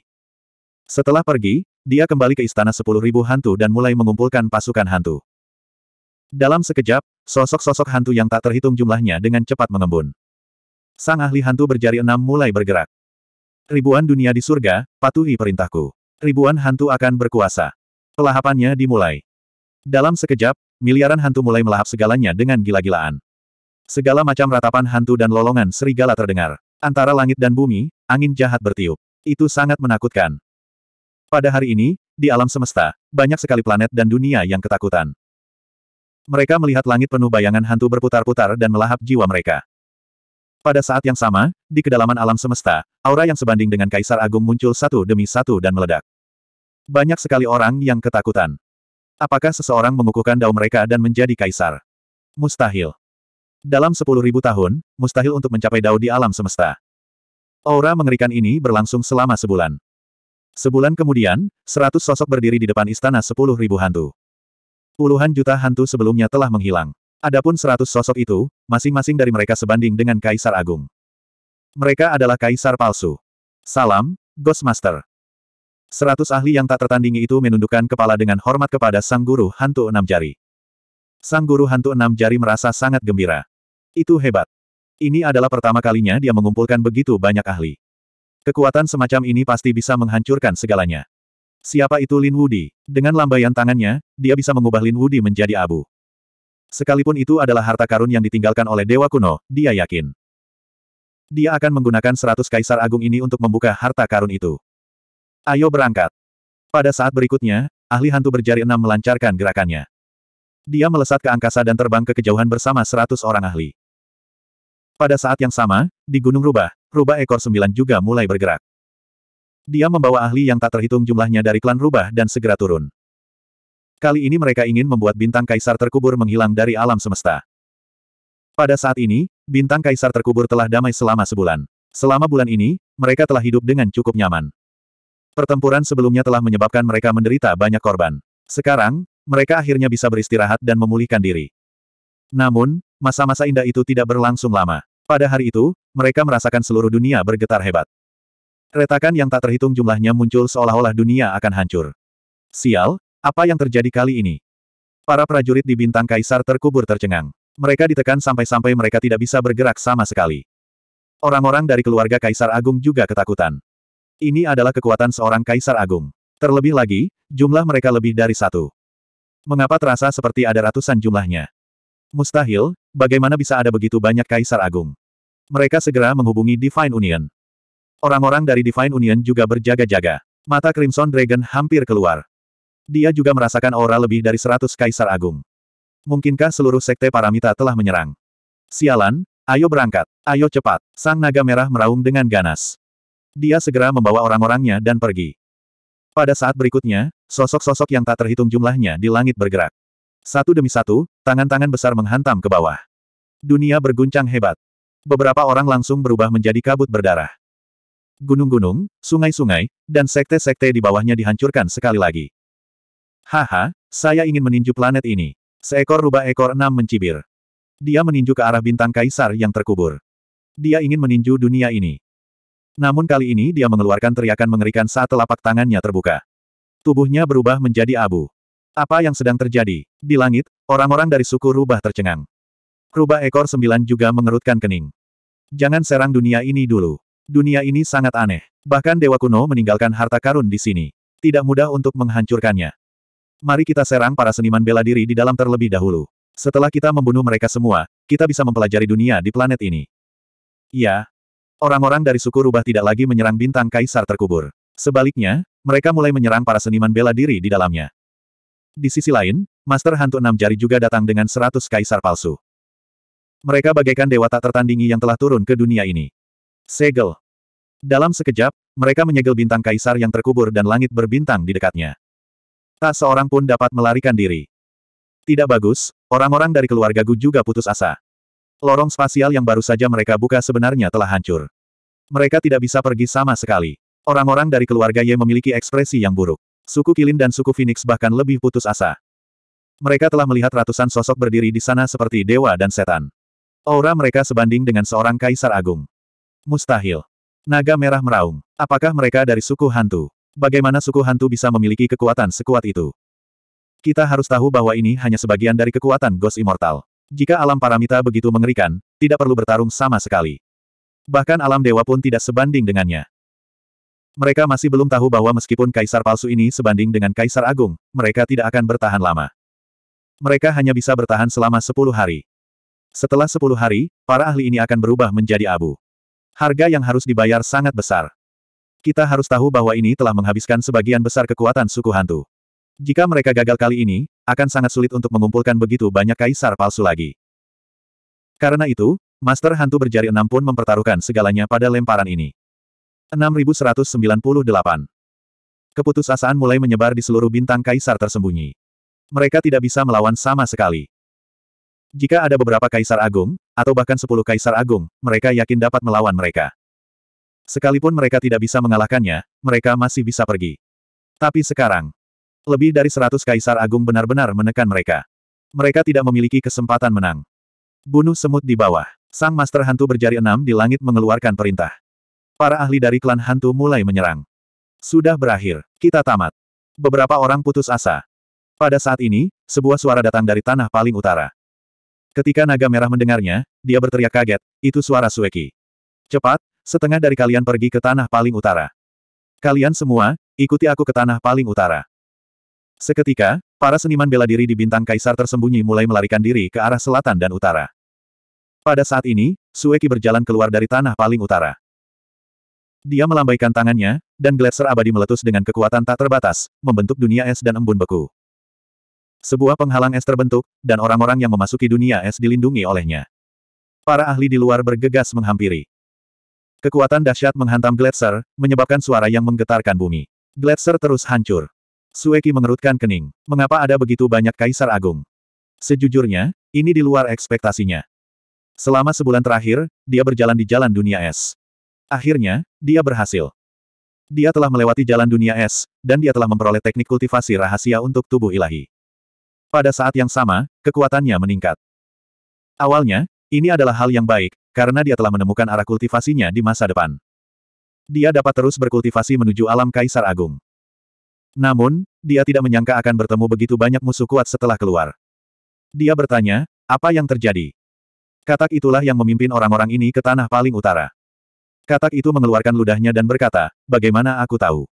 Setelah pergi, dia kembali ke Istana Sepuluh Ribu Hantu dan mulai mengumpulkan pasukan hantu. Dalam sekejap, sosok-sosok hantu yang tak terhitung jumlahnya dengan cepat mengembun. Sang ahli hantu berjari enam mulai bergerak. Ribuan dunia di surga, patuhi perintahku. Ribuan hantu akan berkuasa. Pelahapannya dimulai. Dalam sekejap, Miliaran hantu mulai melahap segalanya dengan gila-gilaan. Segala macam ratapan hantu dan lolongan serigala terdengar. Antara langit dan bumi, angin jahat bertiup. Itu sangat menakutkan. Pada hari ini, di alam semesta, banyak sekali planet dan dunia yang ketakutan. Mereka melihat langit penuh bayangan hantu berputar-putar dan melahap jiwa mereka. Pada saat yang sama, di kedalaman alam semesta, aura yang sebanding dengan Kaisar Agung muncul satu demi satu dan meledak. Banyak sekali orang yang ketakutan. Apakah seseorang mengukuhkan dao mereka dan menjadi kaisar? Mustahil. Dalam sepuluh ribu tahun, mustahil untuk mencapai dao di alam semesta. Aura mengerikan ini berlangsung selama sebulan. Sebulan kemudian, seratus sosok berdiri di depan istana sepuluh ribu hantu. Puluhan juta hantu sebelumnya telah menghilang. Adapun seratus sosok itu, masing-masing dari mereka sebanding dengan Kaisar Agung. Mereka adalah Kaisar Palsu. Salam, Ghost Master. Seratus ahli yang tak tertandingi itu menundukkan kepala dengan hormat kepada sang guru hantu enam jari. Sang guru hantu enam jari merasa sangat gembira. Itu hebat. Ini adalah pertama kalinya dia mengumpulkan begitu banyak ahli. Kekuatan semacam ini pasti bisa menghancurkan segalanya. Siapa itu Lin Wudi? Dengan lambaian tangannya, dia bisa mengubah Lin Wudi menjadi abu. Sekalipun itu adalah harta karun yang ditinggalkan oleh Dewa Kuno, dia yakin. Dia akan menggunakan seratus kaisar agung ini untuk membuka harta karun itu. Ayo berangkat. Pada saat berikutnya, ahli hantu berjari enam melancarkan gerakannya. Dia melesat ke angkasa dan terbang ke kejauhan bersama seratus orang ahli. Pada saat yang sama, di Gunung Rubah, rubah ekor sembilan juga mulai bergerak. Dia membawa ahli yang tak terhitung jumlahnya dari klan rubah dan segera turun. Kali ini mereka ingin membuat bintang kaisar terkubur menghilang dari alam semesta. Pada saat ini, bintang kaisar terkubur telah damai selama sebulan. Selama bulan ini, mereka telah hidup dengan cukup nyaman. Pertempuran sebelumnya telah menyebabkan mereka menderita banyak korban. Sekarang, mereka akhirnya bisa beristirahat dan memulihkan diri. Namun, masa-masa indah itu tidak berlangsung lama. Pada hari itu, mereka merasakan seluruh dunia bergetar hebat. Retakan yang tak terhitung jumlahnya muncul seolah-olah dunia akan hancur. Sial, apa yang terjadi kali ini? Para prajurit di bintang kaisar terkubur tercengang. Mereka ditekan sampai-sampai mereka tidak bisa bergerak sama sekali. Orang-orang dari keluarga kaisar agung juga ketakutan. Ini adalah kekuatan seorang kaisar agung. Terlebih lagi, jumlah mereka lebih dari satu. Mengapa terasa seperti ada ratusan jumlahnya? Mustahil, bagaimana bisa ada begitu banyak kaisar agung? Mereka segera menghubungi Divine Union. Orang-orang dari Divine Union juga berjaga-jaga. Mata Crimson Dragon hampir keluar. Dia juga merasakan aura lebih dari seratus kaisar agung. Mungkinkah seluruh sekte Paramita telah menyerang? Sialan, ayo berangkat, ayo cepat. Sang naga merah meraung dengan ganas. Dia segera membawa orang-orangnya dan pergi. Pada saat berikutnya, sosok-sosok yang tak terhitung jumlahnya di langit bergerak. Satu demi satu, tangan-tangan besar menghantam ke bawah. Dunia berguncang hebat. Beberapa orang langsung berubah menjadi kabut berdarah. Gunung-gunung, sungai-sungai, dan sekte-sekte di bawahnya dihancurkan sekali lagi. Haha, saya ingin meninju planet ini. Seekor rubah ekor enam mencibir. Dia meninju ke arah bintang kaisar yang terkubur. Dia ingin meninju dunia ini. Namun kali ini dia mengeluarkan teriakan mengerikan saat telapak tangannya terbuka. Tubuhnya berubah menjadi abu. Apa yang sedang terjadi? Di langit, orang-orang dari suku rubah tercengang. Rubah ekor sembilan juga mengerutkan kening. Jangan serang dunia ini dulu. Dunia ini sangat aneh. Bahkan Dewa Kuno meninggalkan harta karun di sini. Tidak mudah untuk menghancurkannya. Mari kita serang para seniman bela diri di dalam terlebih dahulu. Setelah kita membunuh mereka semua, kita bisa mempelajari dunia di planet ini. Ya. Orang-orang dari suku rubah tidak lagi menyerang bintang kaisar terkubur. Sebaliknya, mereka mulai menyerang para seniman bela diri di dalamnya. Di sisi lain, Master Hantu Enam Jari juga datang dengan seratus kaisar palsu. Mereka bagaikan dewa tak tertandingi yang telah turun ke dunia ini. Segel. Dalam sekejap, mereka menyegel bintang kaisar yang terkubur dan langit berbintang di dekatnya. Tak seorang pun dapat melarikan diri. Tidak bagus, orang-orang dari keluarga Gu juga putus asa. Lorong spasial yang baru saja mereka buka sebenarnya telah hancur. Mereka tidak bisa pergi sama sekali. Orang-orang dari keluarga Ye memiliki ekspresi yang buruk. Suku Kilin dan suku Phoenix bahkan lebih putus asa. Mereka telah melihat ratusan sosok berdiri di sana seperti dewa dan setan. Aura mereka sebanding dengan seorang kaisar agung. Mustahil. Naga merah meraung. Apakah mereka dari suku hantu? Bagaimana suku hantu bisa memiliki kekuatan sekuat itu? Kita harus tahu bahwa ini hanya sebagian dari kekuatan Ghost Immortal. Jika alam paramita begitu mengerikan, tidak perlu bertarung sama sekali. Bahkan alam dewa pun tidak sebanding dengannya. Mereka masih belum tahu bahwa meskipun kaisar palsu ini sebanding dengan kaisar agung, mereka tidak akan bertahan lama. Mereka hanya bisa bertahan selama 10 hari. Setelah 10 hari, para ahli ini akan berubah menjadi abu. Harga yang harus dibayar sangat besar. Kita harus tahu bahwa ini telah menghabiskan sebagian besar kekuatan suku hantu. Jika mereka gagal kali ini, akan sangat sulit untuk mengumpulkan begitu banyak kaisar palsu lagi. Karena itu, Master Hantu berjari enam pun mempertaruhkan segalanya pada lemparan ini. 6198 Keputusasaan mulai menyebar di seluruh bintang kaisar tersembunyi. Mereka tidak bisa melawan sama sekali. Jika ada beberapa kaisar agung, atau bahkan sepuluh kaisar agung, mereka yakin dapat melawan mereka. Sekalipun mereka tidak bisa mengalahkannya, mereka masih bisa pergi. Tapi sekarang, lebih dari seratus kaisar agung benar-benar menekan mereka. Mereka tidak memiliki kesempatan menang. Bunuh semut di bawah. Sang Master Hantu berjari enam di langit mengeluarkan perintah. Para ahli dari klan hantu mulai menyerang. Sudah berakhir. Kita tamat. Beberapa orang putus asa. Pada saat ini, sebuah suara datang dari tanah paling utara. Ketika naga merah mendengarnya, dia berteriak kaget, itu suara Sueki. Cepat, setengah dari kalian pergi ke tanah paling utara. Kalian semua, ikuti aku ke tanah paling utara. Seketika, para seniman bela diri di bintang kaisar tersembunyi mulai melarikan diri ke arah selatan dan utara. Pada saat ini, Sueki berjalan keluar dari tanah paling utara. Dia melambaikan tangannya, dan gletser abadi meletus dengan kekuatan tak terbatas, membentuk dunia es dan embun beku. Sebuah penghalang es terbentuk, dan orang-orang yang memasuki dunia es dilindungi olehnya. Para ahli di luar bergegas menghampiri. Kekuatan dahsyat menghantam gletser, menyebabkan suara yang menggetarkan bumi. Gletser terus hancur. Sueki mengerutkan kening. Mengapa ada begitu banyak kaisar agung? Sejujurnya, ini di luar ekspektasinya. Selama sebulan terakhir, dia berjalan di jalan dunia es. Akhirnya, dia berhasil. Dia telah melewati jalan dunia es, dan dia telah memperoleh teknik kultivasi rahasia untuk tubuh ilahi. Pada saat yang sama, kekuatannya meningkat. Awalnya, ini adalah hal yang baik, karena dia telah menemukan arah kultivasinya di masa depan. Dia dapat terus berkultivasi menuju alam kaisar agung. Namun, dia tidak menyangka akan bertemu begitu banyak musuh kuat setelah keluar. Dia bertanya, apa yang terjadi? Katak itulah yang memimpin orang-orang ini ke tanah paling utara. Katak itu mengeluarkan ludahnya dan berkata, bagaimana aku tahu?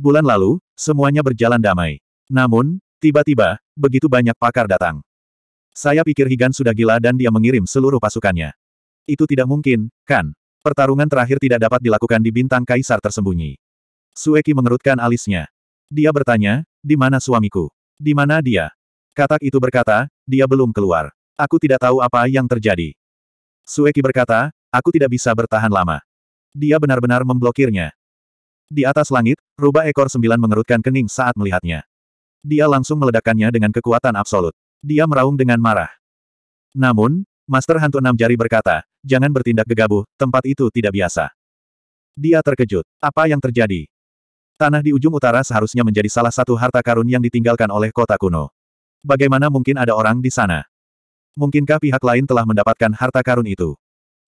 Bulan lalu, semuanya berjalan damai. Namun, tiba-tiba, begitu banyak pakar datang. Saya pikir Higan sudah gila dan dia mengirim seluruh pasukannya. Itu tidak mungkin, kan? Pertarungan terakhir tidak dapat dilakukan di bintang kaisar tersembunyi. Sueki mengerutkan alisnya. Dia bertanya, di mana suamiku? Di mana dia? Katak itu berkata, dia belum keluar. Aku tidak tahu apa yang terjadi. Sueki berkata, aku tidak bisa bertahan lama. Dia benar-benar memblokirnya. Di atas langit, rubah ekor sembilan mengerutkan kening saat melihatnya. Dia langsung meledakkannya dengan kekuatan absolut. Dia meraung dengan marah. Namun, Master Hantu Enam Jari berkata, jangan bertindak gegabah, tempat itu tidak biasa. Dia terkejut. Apa yang terjadi? Tanah di ujung utara seharusnya menjadi salah satu harta karun yang ditinggalkan oleh kota kuno. Bagaimana mungkin ada orang di sana? Mungkinkah pihak lain telah mendapatkan harta karun itu?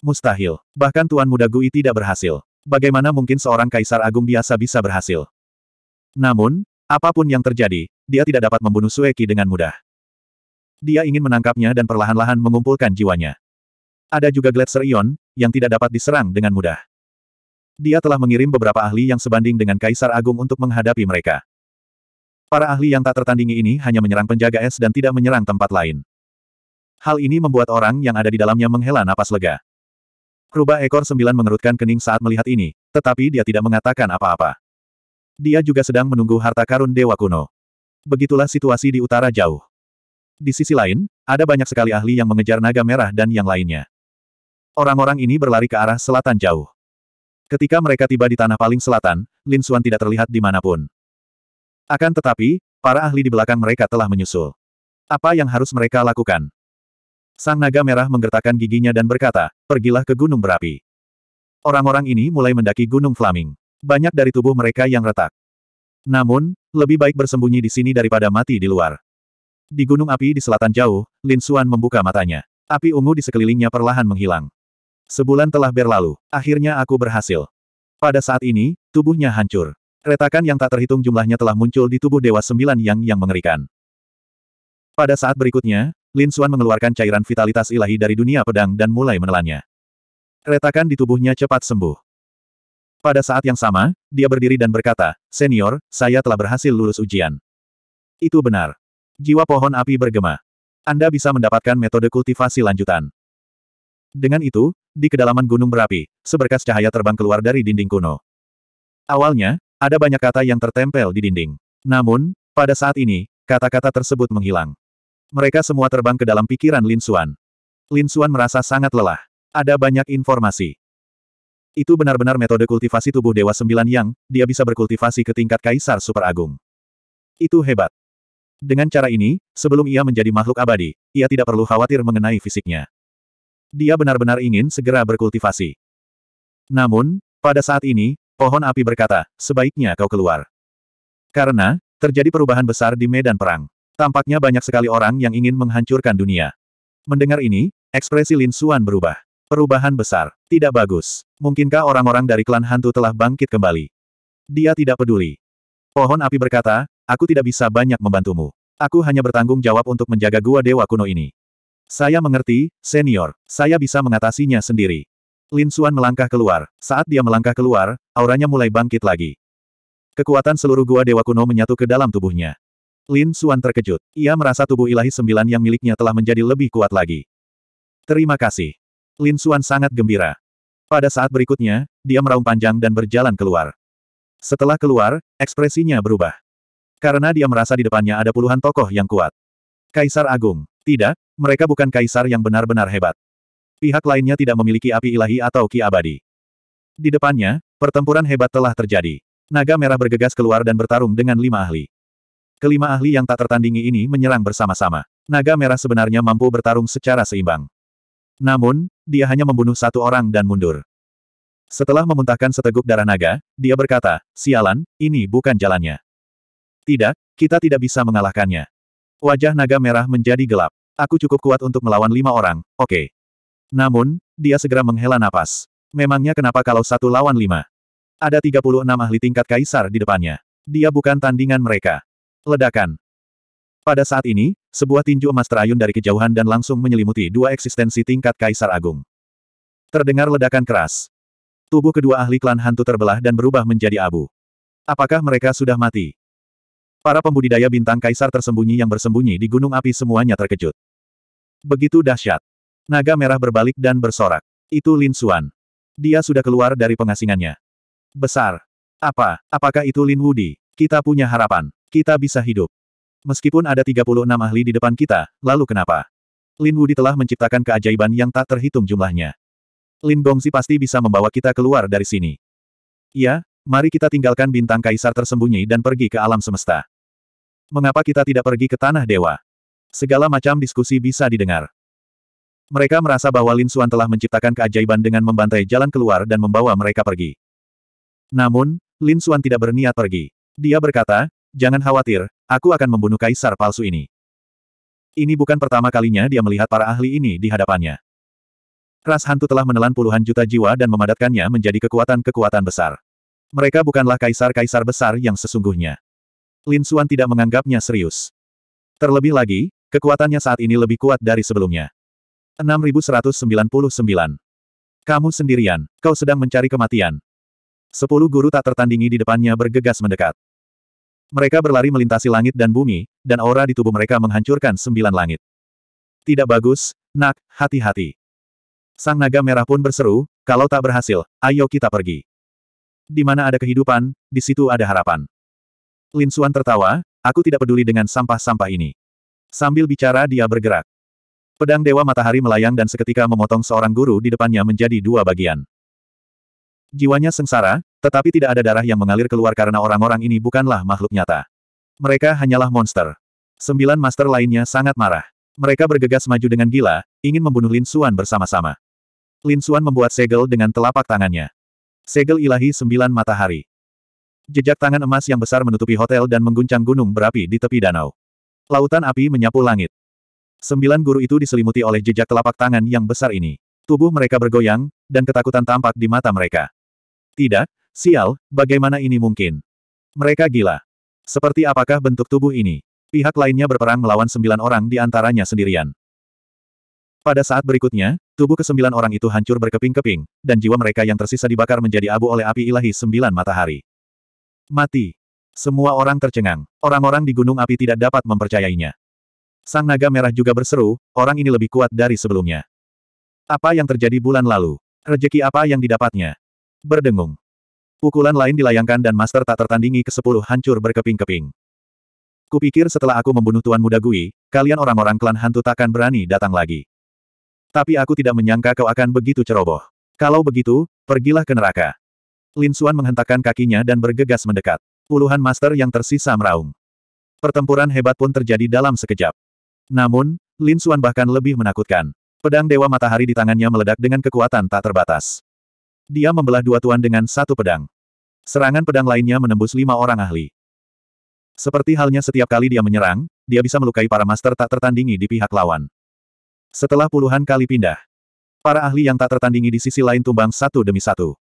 Mustahil. Bahkan Tuan Muda Gui tidak berhasil. Bagaimana mungkin seorang kaisar agung biasa bisa berhasil? Namun, apapun yang terjadi, dia tidak dapat membunuh Sueki dengan mudah. Dia ingin menangkapnya dan perlahan-lahan mengumpulkan jiwanya. Ada juga Gletser Ion, yang tidak dapat diserang dengan mudah. Dia telah mengirim beberapa ahli yang sebanding dengan Kaisar Agung untuk menghadapi mereka. Para ahli yang tak tertandingi ini hanya menyerang penjaga es dan tidak menyerang tempat lain. Hal ini membuat orang yang ada di dalamnya menghela napas lega. Rubah ekor sembilan mengerutkan kening saat melihat ini, tetapi dia tidak mengatakan apa-apa. Dia juga sedang menunggu harta karun Dewa Kuno. Begitulah situasi di utara jauh. Di sisi lain, ada banyak sekali ahli yang mengejar naga merah dan yang lainnya. Orang-orang ini berlari ke arah selatan jauh. Ketika mereka tiba di tanah paling selatan, Lin Xuan tidak terlihat di manapun. Akan tetapi, para ahli di belakang mereka telah menyusul. Apa yang harus mereka lakukan? Sang naga merah menggertakkan giginya dan berkata, pergilah ke gunung berapi. Orang-orang ini mulai mendaki gunung Flaming. Banyak dari tubuh mereka yang retak. Namun, lebih baik bersembunyi di sini daripada mati di luar. Di gunung api di selatan jauh, Lin Xuan membuka matanya. Api ungu di sekelilingnya perlahan menghilang. Sebulan telah berlalu, akhirnya aku berhasil. Pada saat ini, tubuhnya hancur. Retakan yang tak terhitung jumlahnya telah muncul di tubuh Dewa Sembilan Yang yang mengerikan. Pada saat berikutnya, Lin Xuan mengeluarkan cairan vitalitas ilahi dari dunia pedang dan mulai menelannya. Retakan di tubuhnya cepat sembuh. Pada saat yang sama, dia berdiri dan berkata, Senior, saya telah berhasil lulus ujian. Itu benar. Jiwa pohon api bergema. Anda bisa mendapatkan metode kultivasi lanjutan. Dengan itu, di kedalaman gunung berapi, seberkas cahaya terbang keluar dari dinding kuno. Awalnya, ada banyak kata yang tertempel di dinding. Namun, pada saat ini, kata-kata tersebut menghilang. Mereka semua terbang ke dalam pikiran Lin Xuan. Lin Xuan merasa sangat lelah. Ada banyak informasi. Itu benar-benar metode kultivasi tubuh Dewa Sembilan yang, dia bisa berkultivasi ke tingkat Kaisar Super Agung. Itu hebat. Dengan cara ini, sebelum ia menjadi makhluk abadi, ia tidak perlu khawatir mengenai fisiknya. Dia benar-benar ingin segera berkultivasi. Namun, pada saat ini, pohon api berkata, sebaiknya kau keluar. Karena, terjadi perubahan besar di medan perang. Tampaknya banyak sekali orang yang ingin menghancurkan dunia. Mendengar ini, ekspresi Lin Suan berubah. Perubahan besar, tidak bagus. Mungkinkah orang-orang dari klan hantu telah bangkit kembali? Dia tidak peduli. Pohon api berkata, aku tidak bisa banyak membantumu. Aku hanya bertanggung jawab untuk menjaga gua dewa kuno ini. Saya mengerti, senior. Saya bisa mengatasinya sendiri. Lin Xuan melangkah keluar. Saat dia melangkah keluar, auranya mulai bangkit lagi. Kekuatan seluruh gua dewa kuno menyatu ke dalam tubuhnya. Lin Xuan terkejut. Ia merasa tubuh ilahi sembilan yang miliknya telah menjadi lebih kuat lagi. Terima kasih. Lin Xuan sangat gembira. Pada saat berikutnya, dia meraung panjang dan berjalan keluar. Setelah keluar, ekspresinya berubah. Karena dia merasa di depannya ada puluhan tokoh yang kuat. Kaisar Agung, tidak, mereka bukan kaisar yang benar-benar hebat. Pihak lainnya tidak memiliki api ilahi atau ki abadi. Di depannya, pertempuran hebat telah terjadi. Naga merah bergegas keluar dan bertarung dengan lima ahli. Kelima ahli yang tak tertandingi ini menyerang bersama-sama. Naga merah sebenarnya mampu bertarung secara seimbang. Namun, dia hanya membunuh satu orang dan mundur. Setelah memuntahkan seteguk darah naga, dia berkata, sialan, ini bukan jalannya. Tidak, kita tidak bisa mengalahkannya. Wajah naga merah menjadi gelap. Aku cukup kuat untuk melawan lima orang, oke. Okay. Namun, dia segera menghela napas. Memangnya kenapa kalau satu lawan lima? Ada 36 ahli tingkat kaisar di depannya. Dia bukan tandingan mereka. Ledakan. Pada saat ini, sebuah tinju emas terayun dari kejauhan dan langsung menyelimuti dua eksistensi tingkat kaisar agung. Terdengar ledakan keras. Tubuh kedua ahli klan hantu terbelah dan berubah menjadi abu. Apakah mereka sudah mati? Para pembudidaya bintang kaisar tersembunyi yang bersembunyi di gunung api semuanya terkejut. Begitu dahsyat. Naga merah berbalik dan bersorak. Itu Lin Suan, Dia sudah keluar dari pengasingannya. Besar. Apa, apakah itu Lin Wudi? Kita punya harapan. Kita bisa hidup. Meskipun ada 36 ahli di depan kita, lalu kenapa? Lin Wudi telah menciptakan keajaiban yang tak terhitung jumlahnya. Lin Gongzi pasti bisa membawa kita keluar dari sini. Ya, mari kita tinggalkan bintang kaisar tersembunyi dan pergi ke alam semesta. Mengapa kita tidak pergi ke tanah dewa? Segala macam diskusi bisa didengar. Mereka merasa bahwa Lin Xuan telah menciptakan keajaiban dengan membantai jalan keluar dan membawa mereka pergi. Namun, Lin Xuan tidak berniat pergi. Dia berkata, jangan khawatir, aku akan membunuh kaisar palsu ini. Ini bukan pertama kalinya dia melihat para ahli ini di hadapannya. Ras hantu telah menelan puluhan juta jiwa dan memadatkannya menjadi kekuatan-kekuatan besar. Mereka bukanlah kaisar-kaisar besar yang sesungguhnya. Lin Xuan tidak menganggapnya serius. Terlebih lagi, Kekuatannya saat ini lebih kuat dari sebelumnya. 6199. Kamu sendirian, kau sedang mencari kematian. Sepuluh guru tak tertandingi di depannya bergegas mendekat. Mereka berlari melintasi langit dan bumi, dan aura di tubuh mereka menghancurkan sembilan langit. Tidak bagus, nak, hati-hati. Sang naga merah pun berseru, kalau tak berhasil, ayo kita pergi. Di mana ada kehidupan, di situ ada harapan. Lin Suan tertawa, aku tidak peduli dengan sampah-sampah ini. Sambil bicara dia bergerak. Pedang Dewa Matahari melayang dan seketika memotong seorang guru di depannya menjadi dua bagian. Jiwanya sengsara, tetapi tidak ada darah yang mengalir keluar karena orang-orang ini bukanlah makhluk nyata. Mereka hanyalah monster. Sembilan master lainnya sangat marah. Mereka bergegas maju dengan gila, ingin membunuh Lin Xuan bersama-sama. Lin Xuan membuat segel dengan telapak tangannya. Segel ilahi sembilan matahari. Jejak tangan emas yang besar menutupi hotel dan mengguncang gunung berapi di tepi danau. Lautan api menyapu langit. Sembilan guru itu diselimuti oleh jejak telapak tangan yang besar ini. Tubuh mereka bergoyang, dan ketakutan tampak di mata mereka. Tidak, sial, bagaimana ini mungkin? Mereka gila. Seperti apakah bentuk tubuh ini? Pihak lainnya berperang melawan sembilan orang di antaranya sendirian. Pada saat berikutnya, tubuh kesembilan orang itu hancur berkeping-keping, dan jiwa mereka yang tersisa dibakar menjadi abu oleh api ilahi sembilan matahari. Mati. Semua orang tercengang. Orang-orang di Gunung Api tidak dapat mempercayainya. Sang naga merah juga berseru, orang ini lebih kuat dari sebelumnya. Apa yang terjadi bulan lalu? Rejeki apa yang didapatnya? Berdengung. Pukulan lain dilayangkan dan master tak tertandingi ke sepuluh hancur berkeping-keping. Kupikir setelah aku membunuh Tuan Muda Gui, kalian orang-orang klan hantu takkan berani datang lagi. Tapi aku tidak menyangka kau akan begitu ceroboh. Kalau begitu, pergilah ke neraka. Lin Suan menghentakkan kakinya dan bergegas mendekat. Puluhan master yang tersisa meraung. Pertempuran hebat pun terjadi dalam sekejap. Namun, Lin Suan bahkan lebih menakutkan. Pedang Dewa Matahari di tangannya meledak dengan kekuatan tak terbatas. Dia membelah dua tuan dengan satu pedang. Serangan pedang lainnya menembus lima orang ahli. Seperti halnya setiap kali dia menyerang, dia bisa melukai para master tak tertandingi di pihak lawan. Setelah puluhan kali pindah, para ahli yang tak tertandingi di sisi lain tumbang satu demi satu.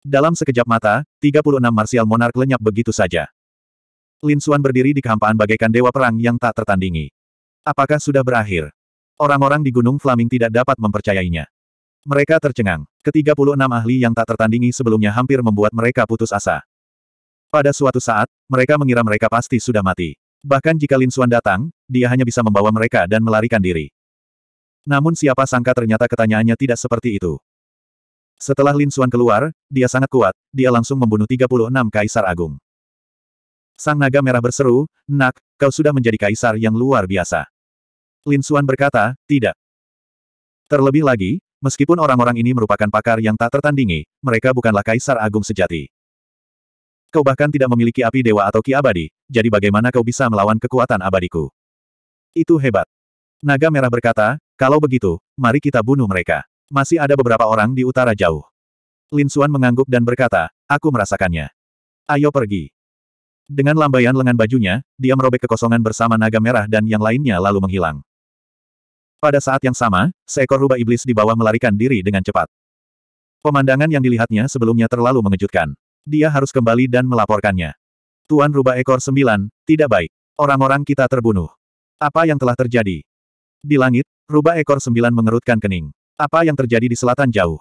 Dalam sekejap mata, 36 Marsial Monark lenyap begitu saja. Lin Xuan berdiri di kehampaan bagaikan dewa perang yang tak tertandingi. Apakah sudah berakhir? Orang-orang di Gunung Flaming tidak dapat mempercayainya. Mereka tercengang. Ketiga-puluh enam ahli yang tak tertandingi sebelumnya hampir membuat mereka putus asa. Pada suatu saat, mereka mengira mereka pasti sudah mati. Bahkan jika Lin Xuan datang, dia hanya bisa membawa mereka dan melarikan diri. Namun siapa sangka ternyata ketanyaannya tidak seperti itu. Setelah Lin Xuan keluar, dia sangat kuat, dia langsung membunuh 36 kaisar agung. Sang naga merah berseru, Nak, kau sudah menjadi kaisar yang luar biasa. Lin Xuan berkata, tidak. Terlebih lagi, meskipun orang-orang ini merupakan pakar yang tak tertandingi, mereka bukanlah kaisar agung sejati. Kau bahkan tidak memiliki api dewa atau ki abadi, jadi bagaimana kau bisa melawan kekuatan abadiku? Itu hebat. Naga merah berkata, kalau begitu, mari kita bunuh mereka. Masih ada beberapa orang di utara jauh. Lin Xuan mengangguk dan berkata, aku merasakannya. Ayo pergi. Dengan lambaian lengan bajunya, dia merobek kekosongan bersama naga merah dan yang lainnya lalu menghilang. Pada saat yang sama, seekor rubah iblis di bawah melarikan diri dengan cepat. Pemandangan yang dilihatnya sebelumnya terlalu mengejutkan. Dia harus kembali dan melaporkannya. Tuan rubah ekor sembilan, tidak baik. Orang-orang kita terbunuh. Apa yang telah terjadi? Di langit, rubah ekor sembilan mengerutkan kening. Apa yang terjadi di selatan jauh?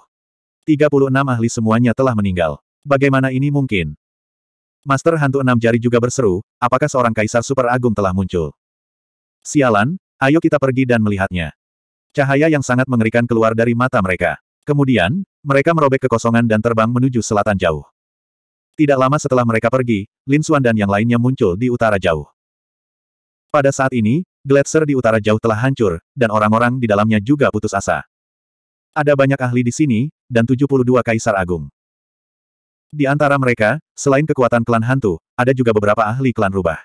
36 ahli semuanya telah meninggal. Bagaimana ini mungkin? Master Hantu Enam Jari juga berseru, apakah seorang kaisar super agung telah muncul? Sialan, ayo kita pergi dan melihatnya. Cahaya yang sangat mengerikan keluar dari mata mereka. Kemudian, mereka merobek kekosongan dan terbang menuju selatan jauh. Tidak lama setelah mereka pergi, Lin Xuan dan yang lainnya muncul di utara jauh. Pada saat ini, gletser di utara jauh telah hancur, dan orang-orang di dalamnya juga putus asa. Ada banyak ahli di sini, dan 72 kaisar agung. Di antara mereka, selain kekuatan klan hantu, ada juga beberapa ahli klan rubah.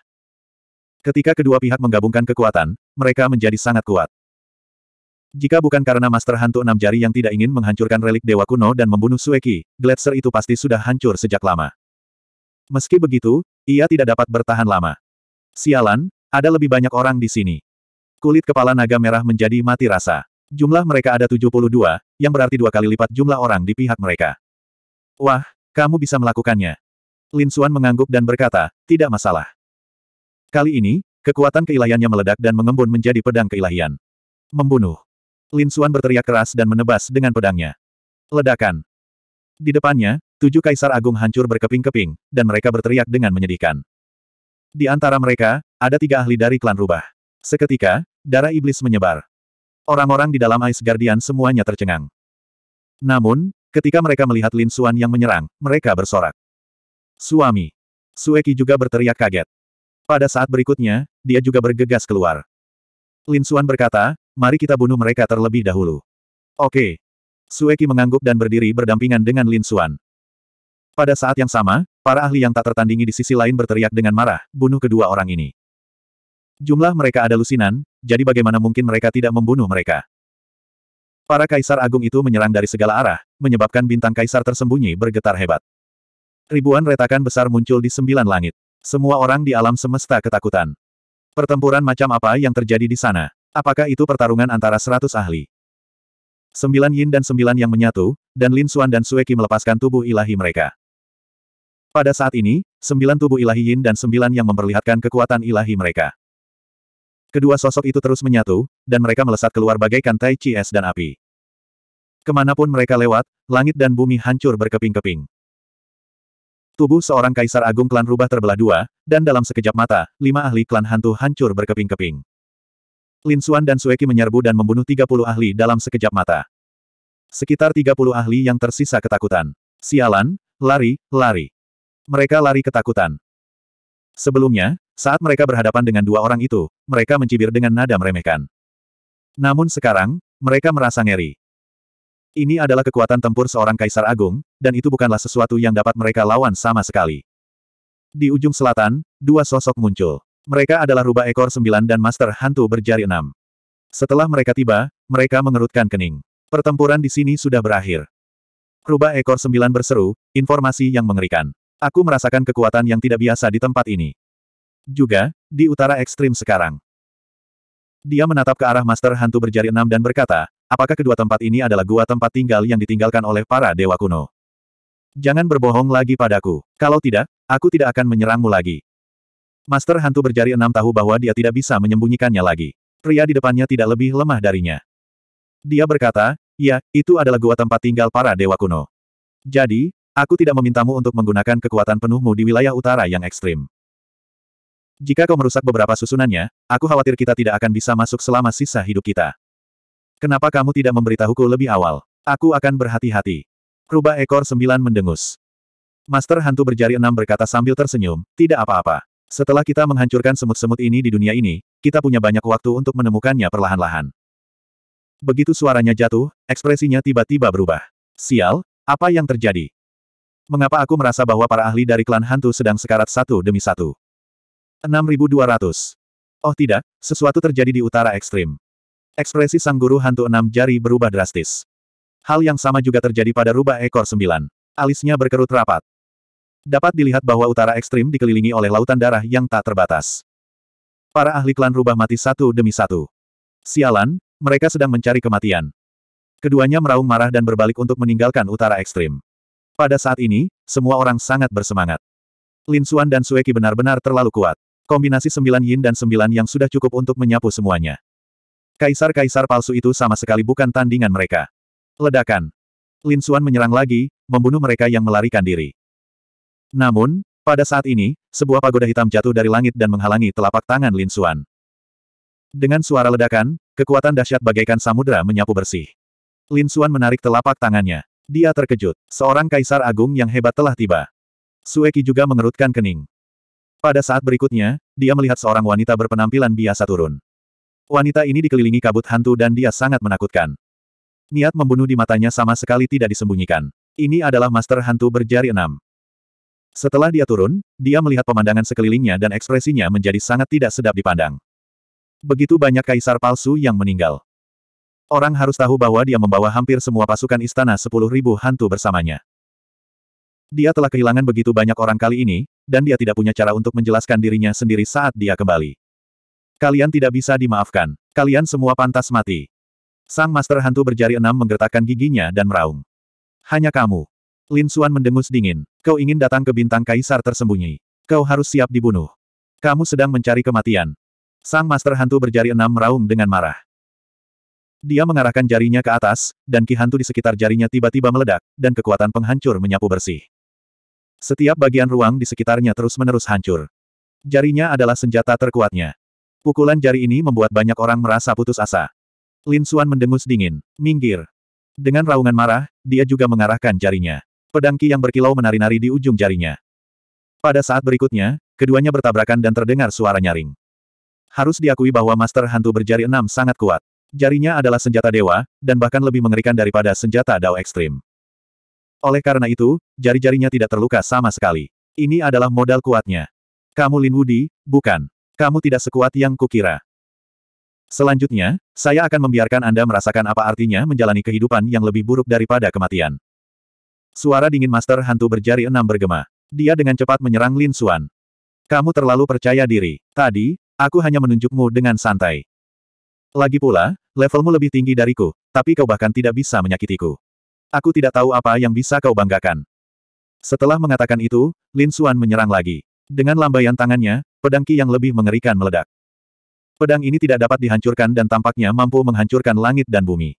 Ketika kedua pihak menggabungkan kekuatan, mereka menjadi sangat kuat. Jika bukan karena Master Hantu Enam Jari yang tidak ingin menghancurkan relik Dewa Kuno dan membunuh Sueki, Gletser itu pasti sudah hancur sejak lama. Meski begitu, ia tidak dapat bertahan lama. Sialan, ada lebih banyak orang di sini. Kulit kepala naga merah menjadi mati rasa. Jumlah mereka ada 72, yang berarti dua kali lipat jumlah orang di pihak mereka. Wah, kamu bisa melakukannya. Lin Xuan mengangguk dan berkata, tidak masalah. Kali ini, kekuatan keilahiannya meledak dan mengembun menjadi pedang keilahian. Membunuh. Lin Xuan berteriak keras dan menebas dengan pedangnya. Ledakan. Di depannya, tujuh kaisar agung hancur berkeping-keping, dan mereka berteriak dengan menyedihkan. Di antara mereka, ada tiga ahli dari klan rubah. Seketika, darah iblis menyebar. Orang-orang di dalam Ice Guardian semuanya tercengang. Namun, ketika mereka melihat Lin Suan yang menyerang, mereka bersorak. Suami. Sueki juga berteriak kaget. Pada saat berikutnya, dia juga bergegas keluar. Lin Suan berkata, mari kita bunuh mereka terlebih dahulu. Oke. Sueki mengangguk dan berdiri berdampingan dengan Lin Suan. Pada saat yang sama, para ahli yang tak tertandingi di sisi lain berteriak dengan marah, bunuh kedua orang ini. Jumlah mereka ada lusinan, jadi bagaimana mungkin mereka tidak membunuh mereka? Para kaisar agung itu menyerang dari segala arah, menyebabkan bintang kaisar tersembunyi bergetar hebat. Ribuan retakan besar muncul di sembilan langit. Semua orang di alam semesta ketakutan. Pertempuran macam apa yang terjadi di sana? Apakah itu pertarungan antara seratus ahli? Sembilan yin dan sembilan yang menyatu, dan Lin Xuan dan Sueki melepaskan tubuh ilahi mereka. Pada saat ini, sembilan tubuh ilahi yin dan sembilan yang memperlihatkan kekuatan ilahi mereka. Kedua sosok itu terus menyatu, dan mereka melesat keluar bagaikan tai chi es dan api. Kemanapun mereka lewat, langit dan bumi hancur berkeping-keping. Tubuh seorang kaisar agung klan rubah terbelah dua, dan dalam sekejap mata, lima ahli klan hantu hancur berkeping-keping. Lin Xuan dan Sueki menyerbu dan membunuh 30 ahli dalam sekejap mata. Sekitar 30 ahli yang tersisa ketakutan. Sialan, lari, lari. Mereka lari ketakutan. Sebelumnya, saat mereka berhadapan dengan dua orang itu, mereka mencibir dengan nada meremehkan. Namun sekarang, mereka merasa ngeri. Ini adalah kekuatan tempur seorang kaisar agung, dan itu bukanlah sesuatu yang dapat mereka lawan sama sekali. Di ujung selatan, dua sosok muncul. Mereka adalah rubah ekor sembilan dan master hantu berjari enam. Setelah mereka tiba, mereka mengerutkan kening. Pertempuran di sini sudah berakhir. Rubah ekor sembilan berseru, informasi yang mengerikan. Aku merasakan kekuatan yang tidak biasa di tempat ini. Juga, di utara ekstrim sekarang. Dia menatap ke arah Master Hantu berjari enam dan berkata, apakah kedua tempat ini adalah gua tempat tinggal yang ditinggalkan oleh para dewa kuno? Jangan berbohong lagi padaku. Kalau tidak, aku tidak akan menyerangmu lagi. Master Hantu berjari enam tahu bahwa dia tidak bisa menyembunyikannya lagi. Pria di depannya tidak lebih lemah darinya. Dia berkata, ya, itu adalah gua tempat tinggal para dewa kuno. Jadi, aku tidak memintamu untuk menggunakan kekuatan penuhmu di wilayah utara yang ekstrim. Jika kau merusak beberapa susunannya, aku khawatir kita tidak akan bisa masuk selama sisa hidup kita. Kenapa kamu tidak memberitahuku lebih awal? Aku akan berhati-hati. Rubah ekor sembilan mendengus. Master hantu berjari enam berkata sambil tersenyum, tidak apa-apa. Setelah kita menghancurkan semut-semut ini di dunia ini, kita punya banyak waktu untuk menemukannya perlahan-lahan. Begitu suaranya jatuh, ekspresinya tiba-tiba berubah. Sial, apa yang terjadi? Mengapa aku merasa bahwa para ahli dari klan hantu sedang sekarat satu demi satu? 6200. Oh tidak, sesuatu terjadi di utara ekstrim. Ekspresi sang guru hantu enam jari berubah drastis. Hal yang sama juga terjadi pada rubah ekor sembilan. Alisnya berkerut rapat. Dapat dilihat bahwa utara ekstrim dikelilingi oleh lautan darah yang tak terbatas. Para ahli klan rubah mati satu demi satu. Sialan, mereka sedang mencari kematian. Keduanya meraung marah dan berbalik untuk meninggalkan utara ekstrim. Pada saat ini, semua orang sangat bersemangat. Lin Suan dan Sueki benar-benar terlalu kuat. Kombinasi sembilan yin dan sembilan yang sudah cukup untuk menyapu semuanya. Kaisar-kaisar palsu itu sama sekali bukan tandingan mereka. Ledakan. Lin Xuan menyerang lagi, membunuh mereka yang melarikan diri. Namun, pada saat ini, sebuah pagoda hitam jatuh dari langit dan menghalangi telapak tangan Lin Xuan. Dengan suara ledakan, kekuatan dahsyat bagaikan samudera menyapu bersih. Lin Xuan menarik telapak tangannya. Dia terkejut. Seorang kaisar agung yang hebat telah tiba. Sueki juga mengerutkan kening. Pada saat berikutnya, dia melihat seorang wanita berpenampilan biasa turun. Wanita ini dikelilingi kabut hantu dan dia sangat menakutkan. Niat membunuh di matanya sama sekali tidak disembunyikan. Ini adalah master hantu berjari enam. Setelah dia turun, dia melihat pemandangan sekelilingnya dan ekspresinya menjadi sangat tidak sedap dipandang. Begitu banyak kaisar palsu yang meninggal. Orang harus tahu bahwa dia membawa hampir semua pasukan istana sepuluh ribu hantu bersamanya. Dia telah kehilangan begitu banyak orang kali ini, dan dia tidak punya cara untuk menjelaskan dirinya sendiri saat dia kembali. Kalian tidak bisa dimaafkan. Kalian semua pantas mati. Sang Master Hantu berjari enam menggertakkan giginya dan meraung. Hanya kamu. Lin Suan mendengus dingin. Kau ingin datang ke bintang kaisar tersembunyi. Kau harus siap dibunuh. Kamu sedang mencari kematian. Sang Master Hantu berjari enam meraung dengan marah. Dia mengarahkan jarinya ke atas, dan ki hantu di sekitar jarinya tiba-tiba meledak, dan kekuatan penghancur menyapu bersih. Setiap bagian ruang di sekitarnya terus-menerus hancur. Jarinya adalah senjata terkuatnya. Pukulan jari ini membuat banyak orang merasa putus asa. Lin Xuan mendengus dingin. Minggir. Dengan raungan marah, dia juga mengarahkan jarinya. Pedang Ki yang berkilau menari-nari di ujung jarinya. Pada saat berikutnya, keduanya bertabrakan dan terdengar suara nyaring. Harus diakui bahwa Master Hantu berjari enam sangat kuat. Jarinya adalah senjata dewa, dan bahkan lebih mengerikan daripada senjata Dao Ekstrim. Oleh karena itu, jari-jarinya tidak terluka sama sekali. Ini adalah modal kuatnya. Kamu Lin Wudi, bukan. Kamu tidak sekuat yang kukira. Selanjutnya, saya akan membiarkan Anda merasakan apa artinya menjalani kehidupan yang lebih buruk daripada kematian. Suara dingin Master Hantu berjari enam bergema. Dia dengan cepat menyerang Lin Xuan. Kamu terlalu percaya diri. Tadi, aku hanya menunjukmu dengan santai. Lagi pula, levelmu lebih tinggi dariku, tapi kau bahkan tidak bisa menyakitiku. Aku tidak tahu apa yang bisa kau banggakan. Setelah mengatakan itu, Lin Xuan menyerang lagi. Dengan lambaian tangannya, pedang Ki yang lebih mengerikan meledak. Pedang ini tidak dapat dihancurkan dan tampaknya mampu menghancurkan langit dan bumi.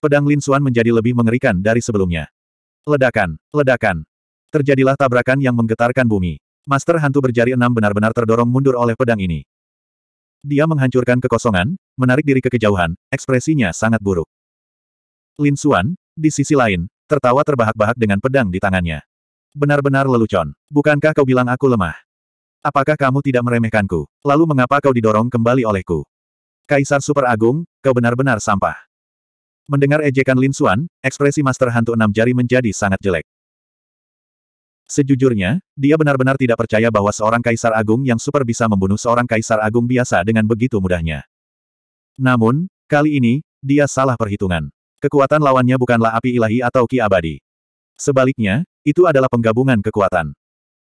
Pedang Lin Xuan menjadi lebih mengerikan dari sebelumnya. Ledakan, ledakan. Terjadilah tabrakan yang menggetarkan bumi. Master hantu berjari enam benar-benar terdorong mundur oleh pedang ini. Dia menghancurkan kekosongan, menarik diri ke kejauhan, ekspresinya sangat buruk. Lin Xuan, di sisi lain, tertawa terbahak-bahak dengan pedang di tangannya. Benar-benar lelucon. Bukankah kau bilang aku lemah? Apakah kamu tidak meremehkanku? Lalu mengapa kau didorong kembali olehku? Kaisar Super Agung, kau benar-benar sampah. Mendengar ejekan Lin Xuan, ekspresi Master Hantu Enam Jari menjadi sangat jelek. Sejujurnya, dia benar-benar tidak percaya bahwa seorang Kaisar Agung yang super bisa membunuh seorang Kaisar Agung biasa dengan begitu mudahnya. Namun, kali ini, dia salah perhitungan. Kekuatan lawannya bukanlah api ilahi atau ki abadi. Sebaliknya, itu adalah penggabungan kekuatan.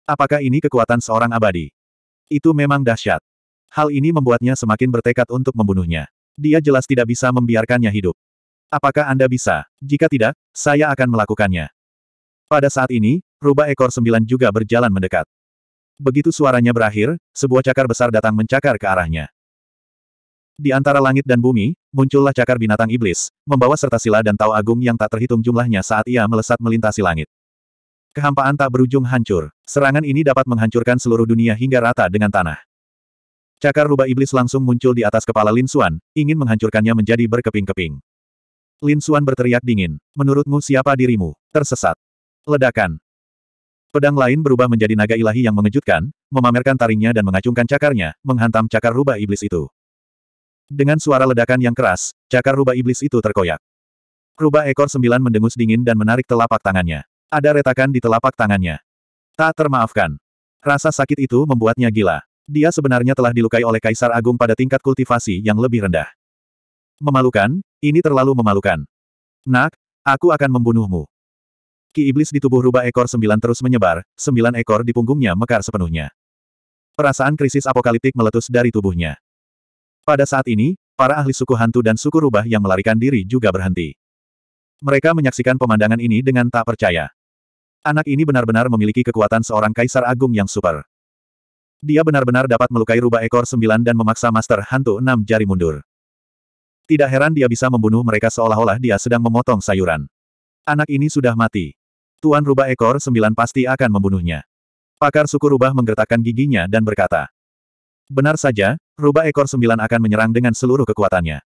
Apakah ini kekuatan seorang abadi? Itu memang dahsyat. Hal ini membuatnya semakin bertekad untuk membunuhnya. Dia jelas tidak bisa membiarkannya hidup. Apakah Anda bisa? Jika tidak, saya akan melakukannya. Pada saat ini, rubah ekor sembilan juga berjalan mendekat. Begitu suaranya berakhir, sebuah cakar besar datang mencakar ke arahnya. Di antara langit dan bumi, muncullah cakar binatang iblis, membawa serta sila dan tau agung yang tak terhitung jumlahnya saat ia melesat melintasi langit. Kehampaan tak berujung hancur. Serangan ini dapat menghancurkan seluruh dunia hingga rata dengan tanah. Cakar rubah iblis langsung muncul di atas kepala Lin Suan ingin menghancurkannya menjadi berkeping-keping. Lin Suan berteriak dingin, menurutmu siapa dirimu? Tersesat. Ledakan. Pedang lain berubah menjadi naga ilahi yang mengejutkan, memamerkan taringnya dan mengacungkan cakarnya, menghantam cakar rubah iblis itu. Dengan suara ledakan yang keras, cakar rubah iblis itu terkoyak. Rubah ekor sembilan mendengus dingin dan menarik telapak tangannya. Ada retakan di telapak tangannya. Tak termaafkan. Rasa sakit itu membuatnya gila. Dia sebenarnya telah dilukai oleh Kaisar Agung pada tingkat kultivasi yang lebih rendah. Memalukan, ini terlalu memalukan. Nak, aku akan membunuhmu. Ki iblis di tubuh rubah ekor sembilan terus menyebar, sembilan ekor di punggungnya mekar sepenuhnya. Perasaan krisis apokaliptik meletus dari tubuhnya. Pada saat ini, para ahli suku hantu dan suku rubah yang melarikan diri juga berhenti. Mereka menyaksikan pemandangan ini dengan tak percaya. Anak ini benar-benar memiliki kekuatan seorang kaisar agung yang super. Dia benar-benar dapat melukai rubah ekor sembilan dan memaksa master hantu enam jari mundur. Tidak heran dia bisa membunuh mereka seolah-olah dia sedang memotong sayuran. Anak ini sudah mati. Tuan rubah ekor sembilan pasti akan membunuhnya. Pakar suku rubah menggertakkan giginya dan berkata, Benar saja, rubah ekor sembilan akan menyerang dengan seluruh kekuatannya.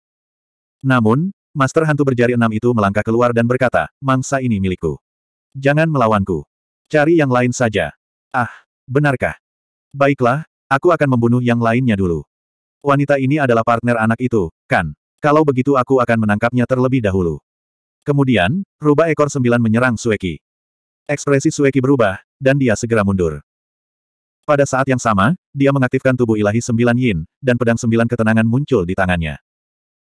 Namun, Master Hantu berjari enam itu melangkah keluar dan berkata, mangsa ini milikku. Jangan melawanku. Cari yang lain saja. Ah, benarkah? Baiklah, aku akan membunuh yang lainnya dulu. Wanita ini adalah partner anak itu, kan? Kalau begitu aku akan menangkapnya terlebih dahulu. Kemudian, rubah ekor sembilan menyerang Sueki. Ekspresi Sueki berubah, dan dia segera mundur. Pada saat yang sama, dia mengaktifkan tubuh ilahi sembilan yin, dan pedang sembilan ketenangan muncul di tangannya.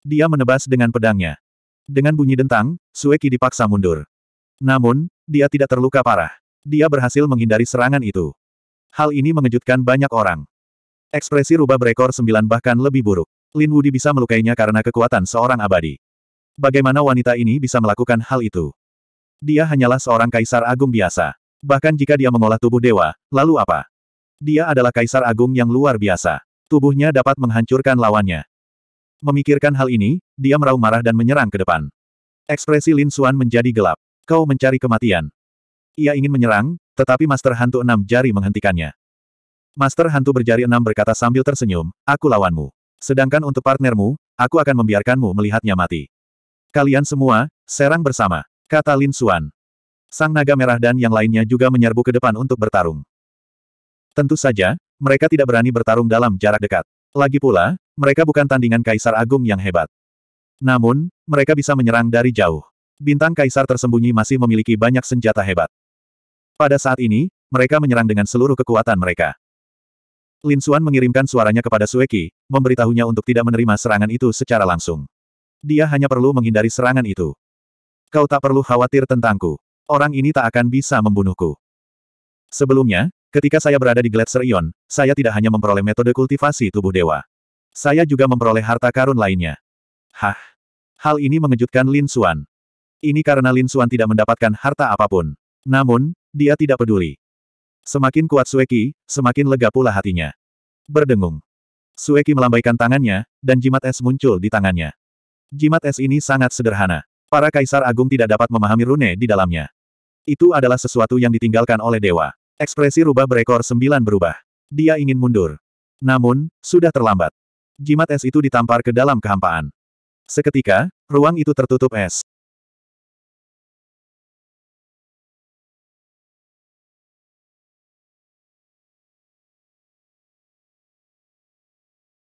Dia menebas dengan pedangnya. Dengan bunyi dentang, Sueki dipaksa mundur. Namun, dia tidak terluka parah. Dia berhasil menghindari serangan itu. Hal ini mengejutkan banyak orang. Ekspresi rubah berekor sembilan bahkan lebih buruk. Lin Wudi bisa melukainya karena kekuatan seorang abadi. Bagaimana wanita ini bisa melakukan hal itu? Dia hanyalah seorang kaisar agung biasa. Bahkan jika dia mengolah tubuh dewa, lalu apa? Dia adalah kaisar agung yang luar biasa. Tubuhnya dapat menghancurkan lawannya. Memikirkan hal ini, dia meraung marah dan menyerang ke depan. Ekspresi Lin Xuan menjadi gelap. Kau mencari kematian. Ia ingin menyerang, tetapi Master Hantu Enam Jari menghentikannya. Master Hantu berjari enam berkata sambil tersenyum, aku lawanmu. Sedangkan untuk partnermu, aku akan membiarkanmu melihatnya mati. Kalian semua, serang bersama, kata Lin Xuan. Sang naga merah dan yang lainnya juga menyerbu ke depan untuk bertarung. Tentu saja, mereka tidak berani bertarung dalam jarak dekat. Lagi pula, mereka bukan tandingan Kaisar Agung yang hebat. Namun, mereka bisa menyerang dari jauh. Bintang Kaisar tersembunyi masih memiliki banyak senjata hebat. Pada saat ini, mereka menyerang dengan seluruh kekuatan mereka. Lin Xuan mengirimkan suaranya kepada Sueki, memberitahunya untuk tidak menerima serangan itu secara langsung. Dia hanya perlu menghindari serangan itu. Kau tak perlu khawatir tentangku. Orang ini tak akan bisa membunuhku. Sebelumnya, Ketika saya berada di Gletser Ion, saya tidak hanya memperoleh metode kultivasi tubuh dewa. Saya juga memperoleh harta karun lainnya. Hah. Hal ini mengejutkan Lin Suan. Ini karena Lin Suan tidak mendapatkan harta apapun. Namun, dia tidak peduli. Semakin kuat Sueki, semakin lega pula hatinya. Berdengung. Sueki melambaikan tangannya, dan jimat es muncul di tangannya. Jimat es ini sangat sederhana. Para kaisar agung tidak dapat memahami rune di dalamnya. Itu adalah sesuatu yang ditinggalkan oleh dewa. Ekspresi rubah berekor sembilan berubah. Dia ingin mundur. Namun, sudah terlambat. Jimat es itu ditampar ke dalam kehampaan. Seketika, ruang itu tertutup es.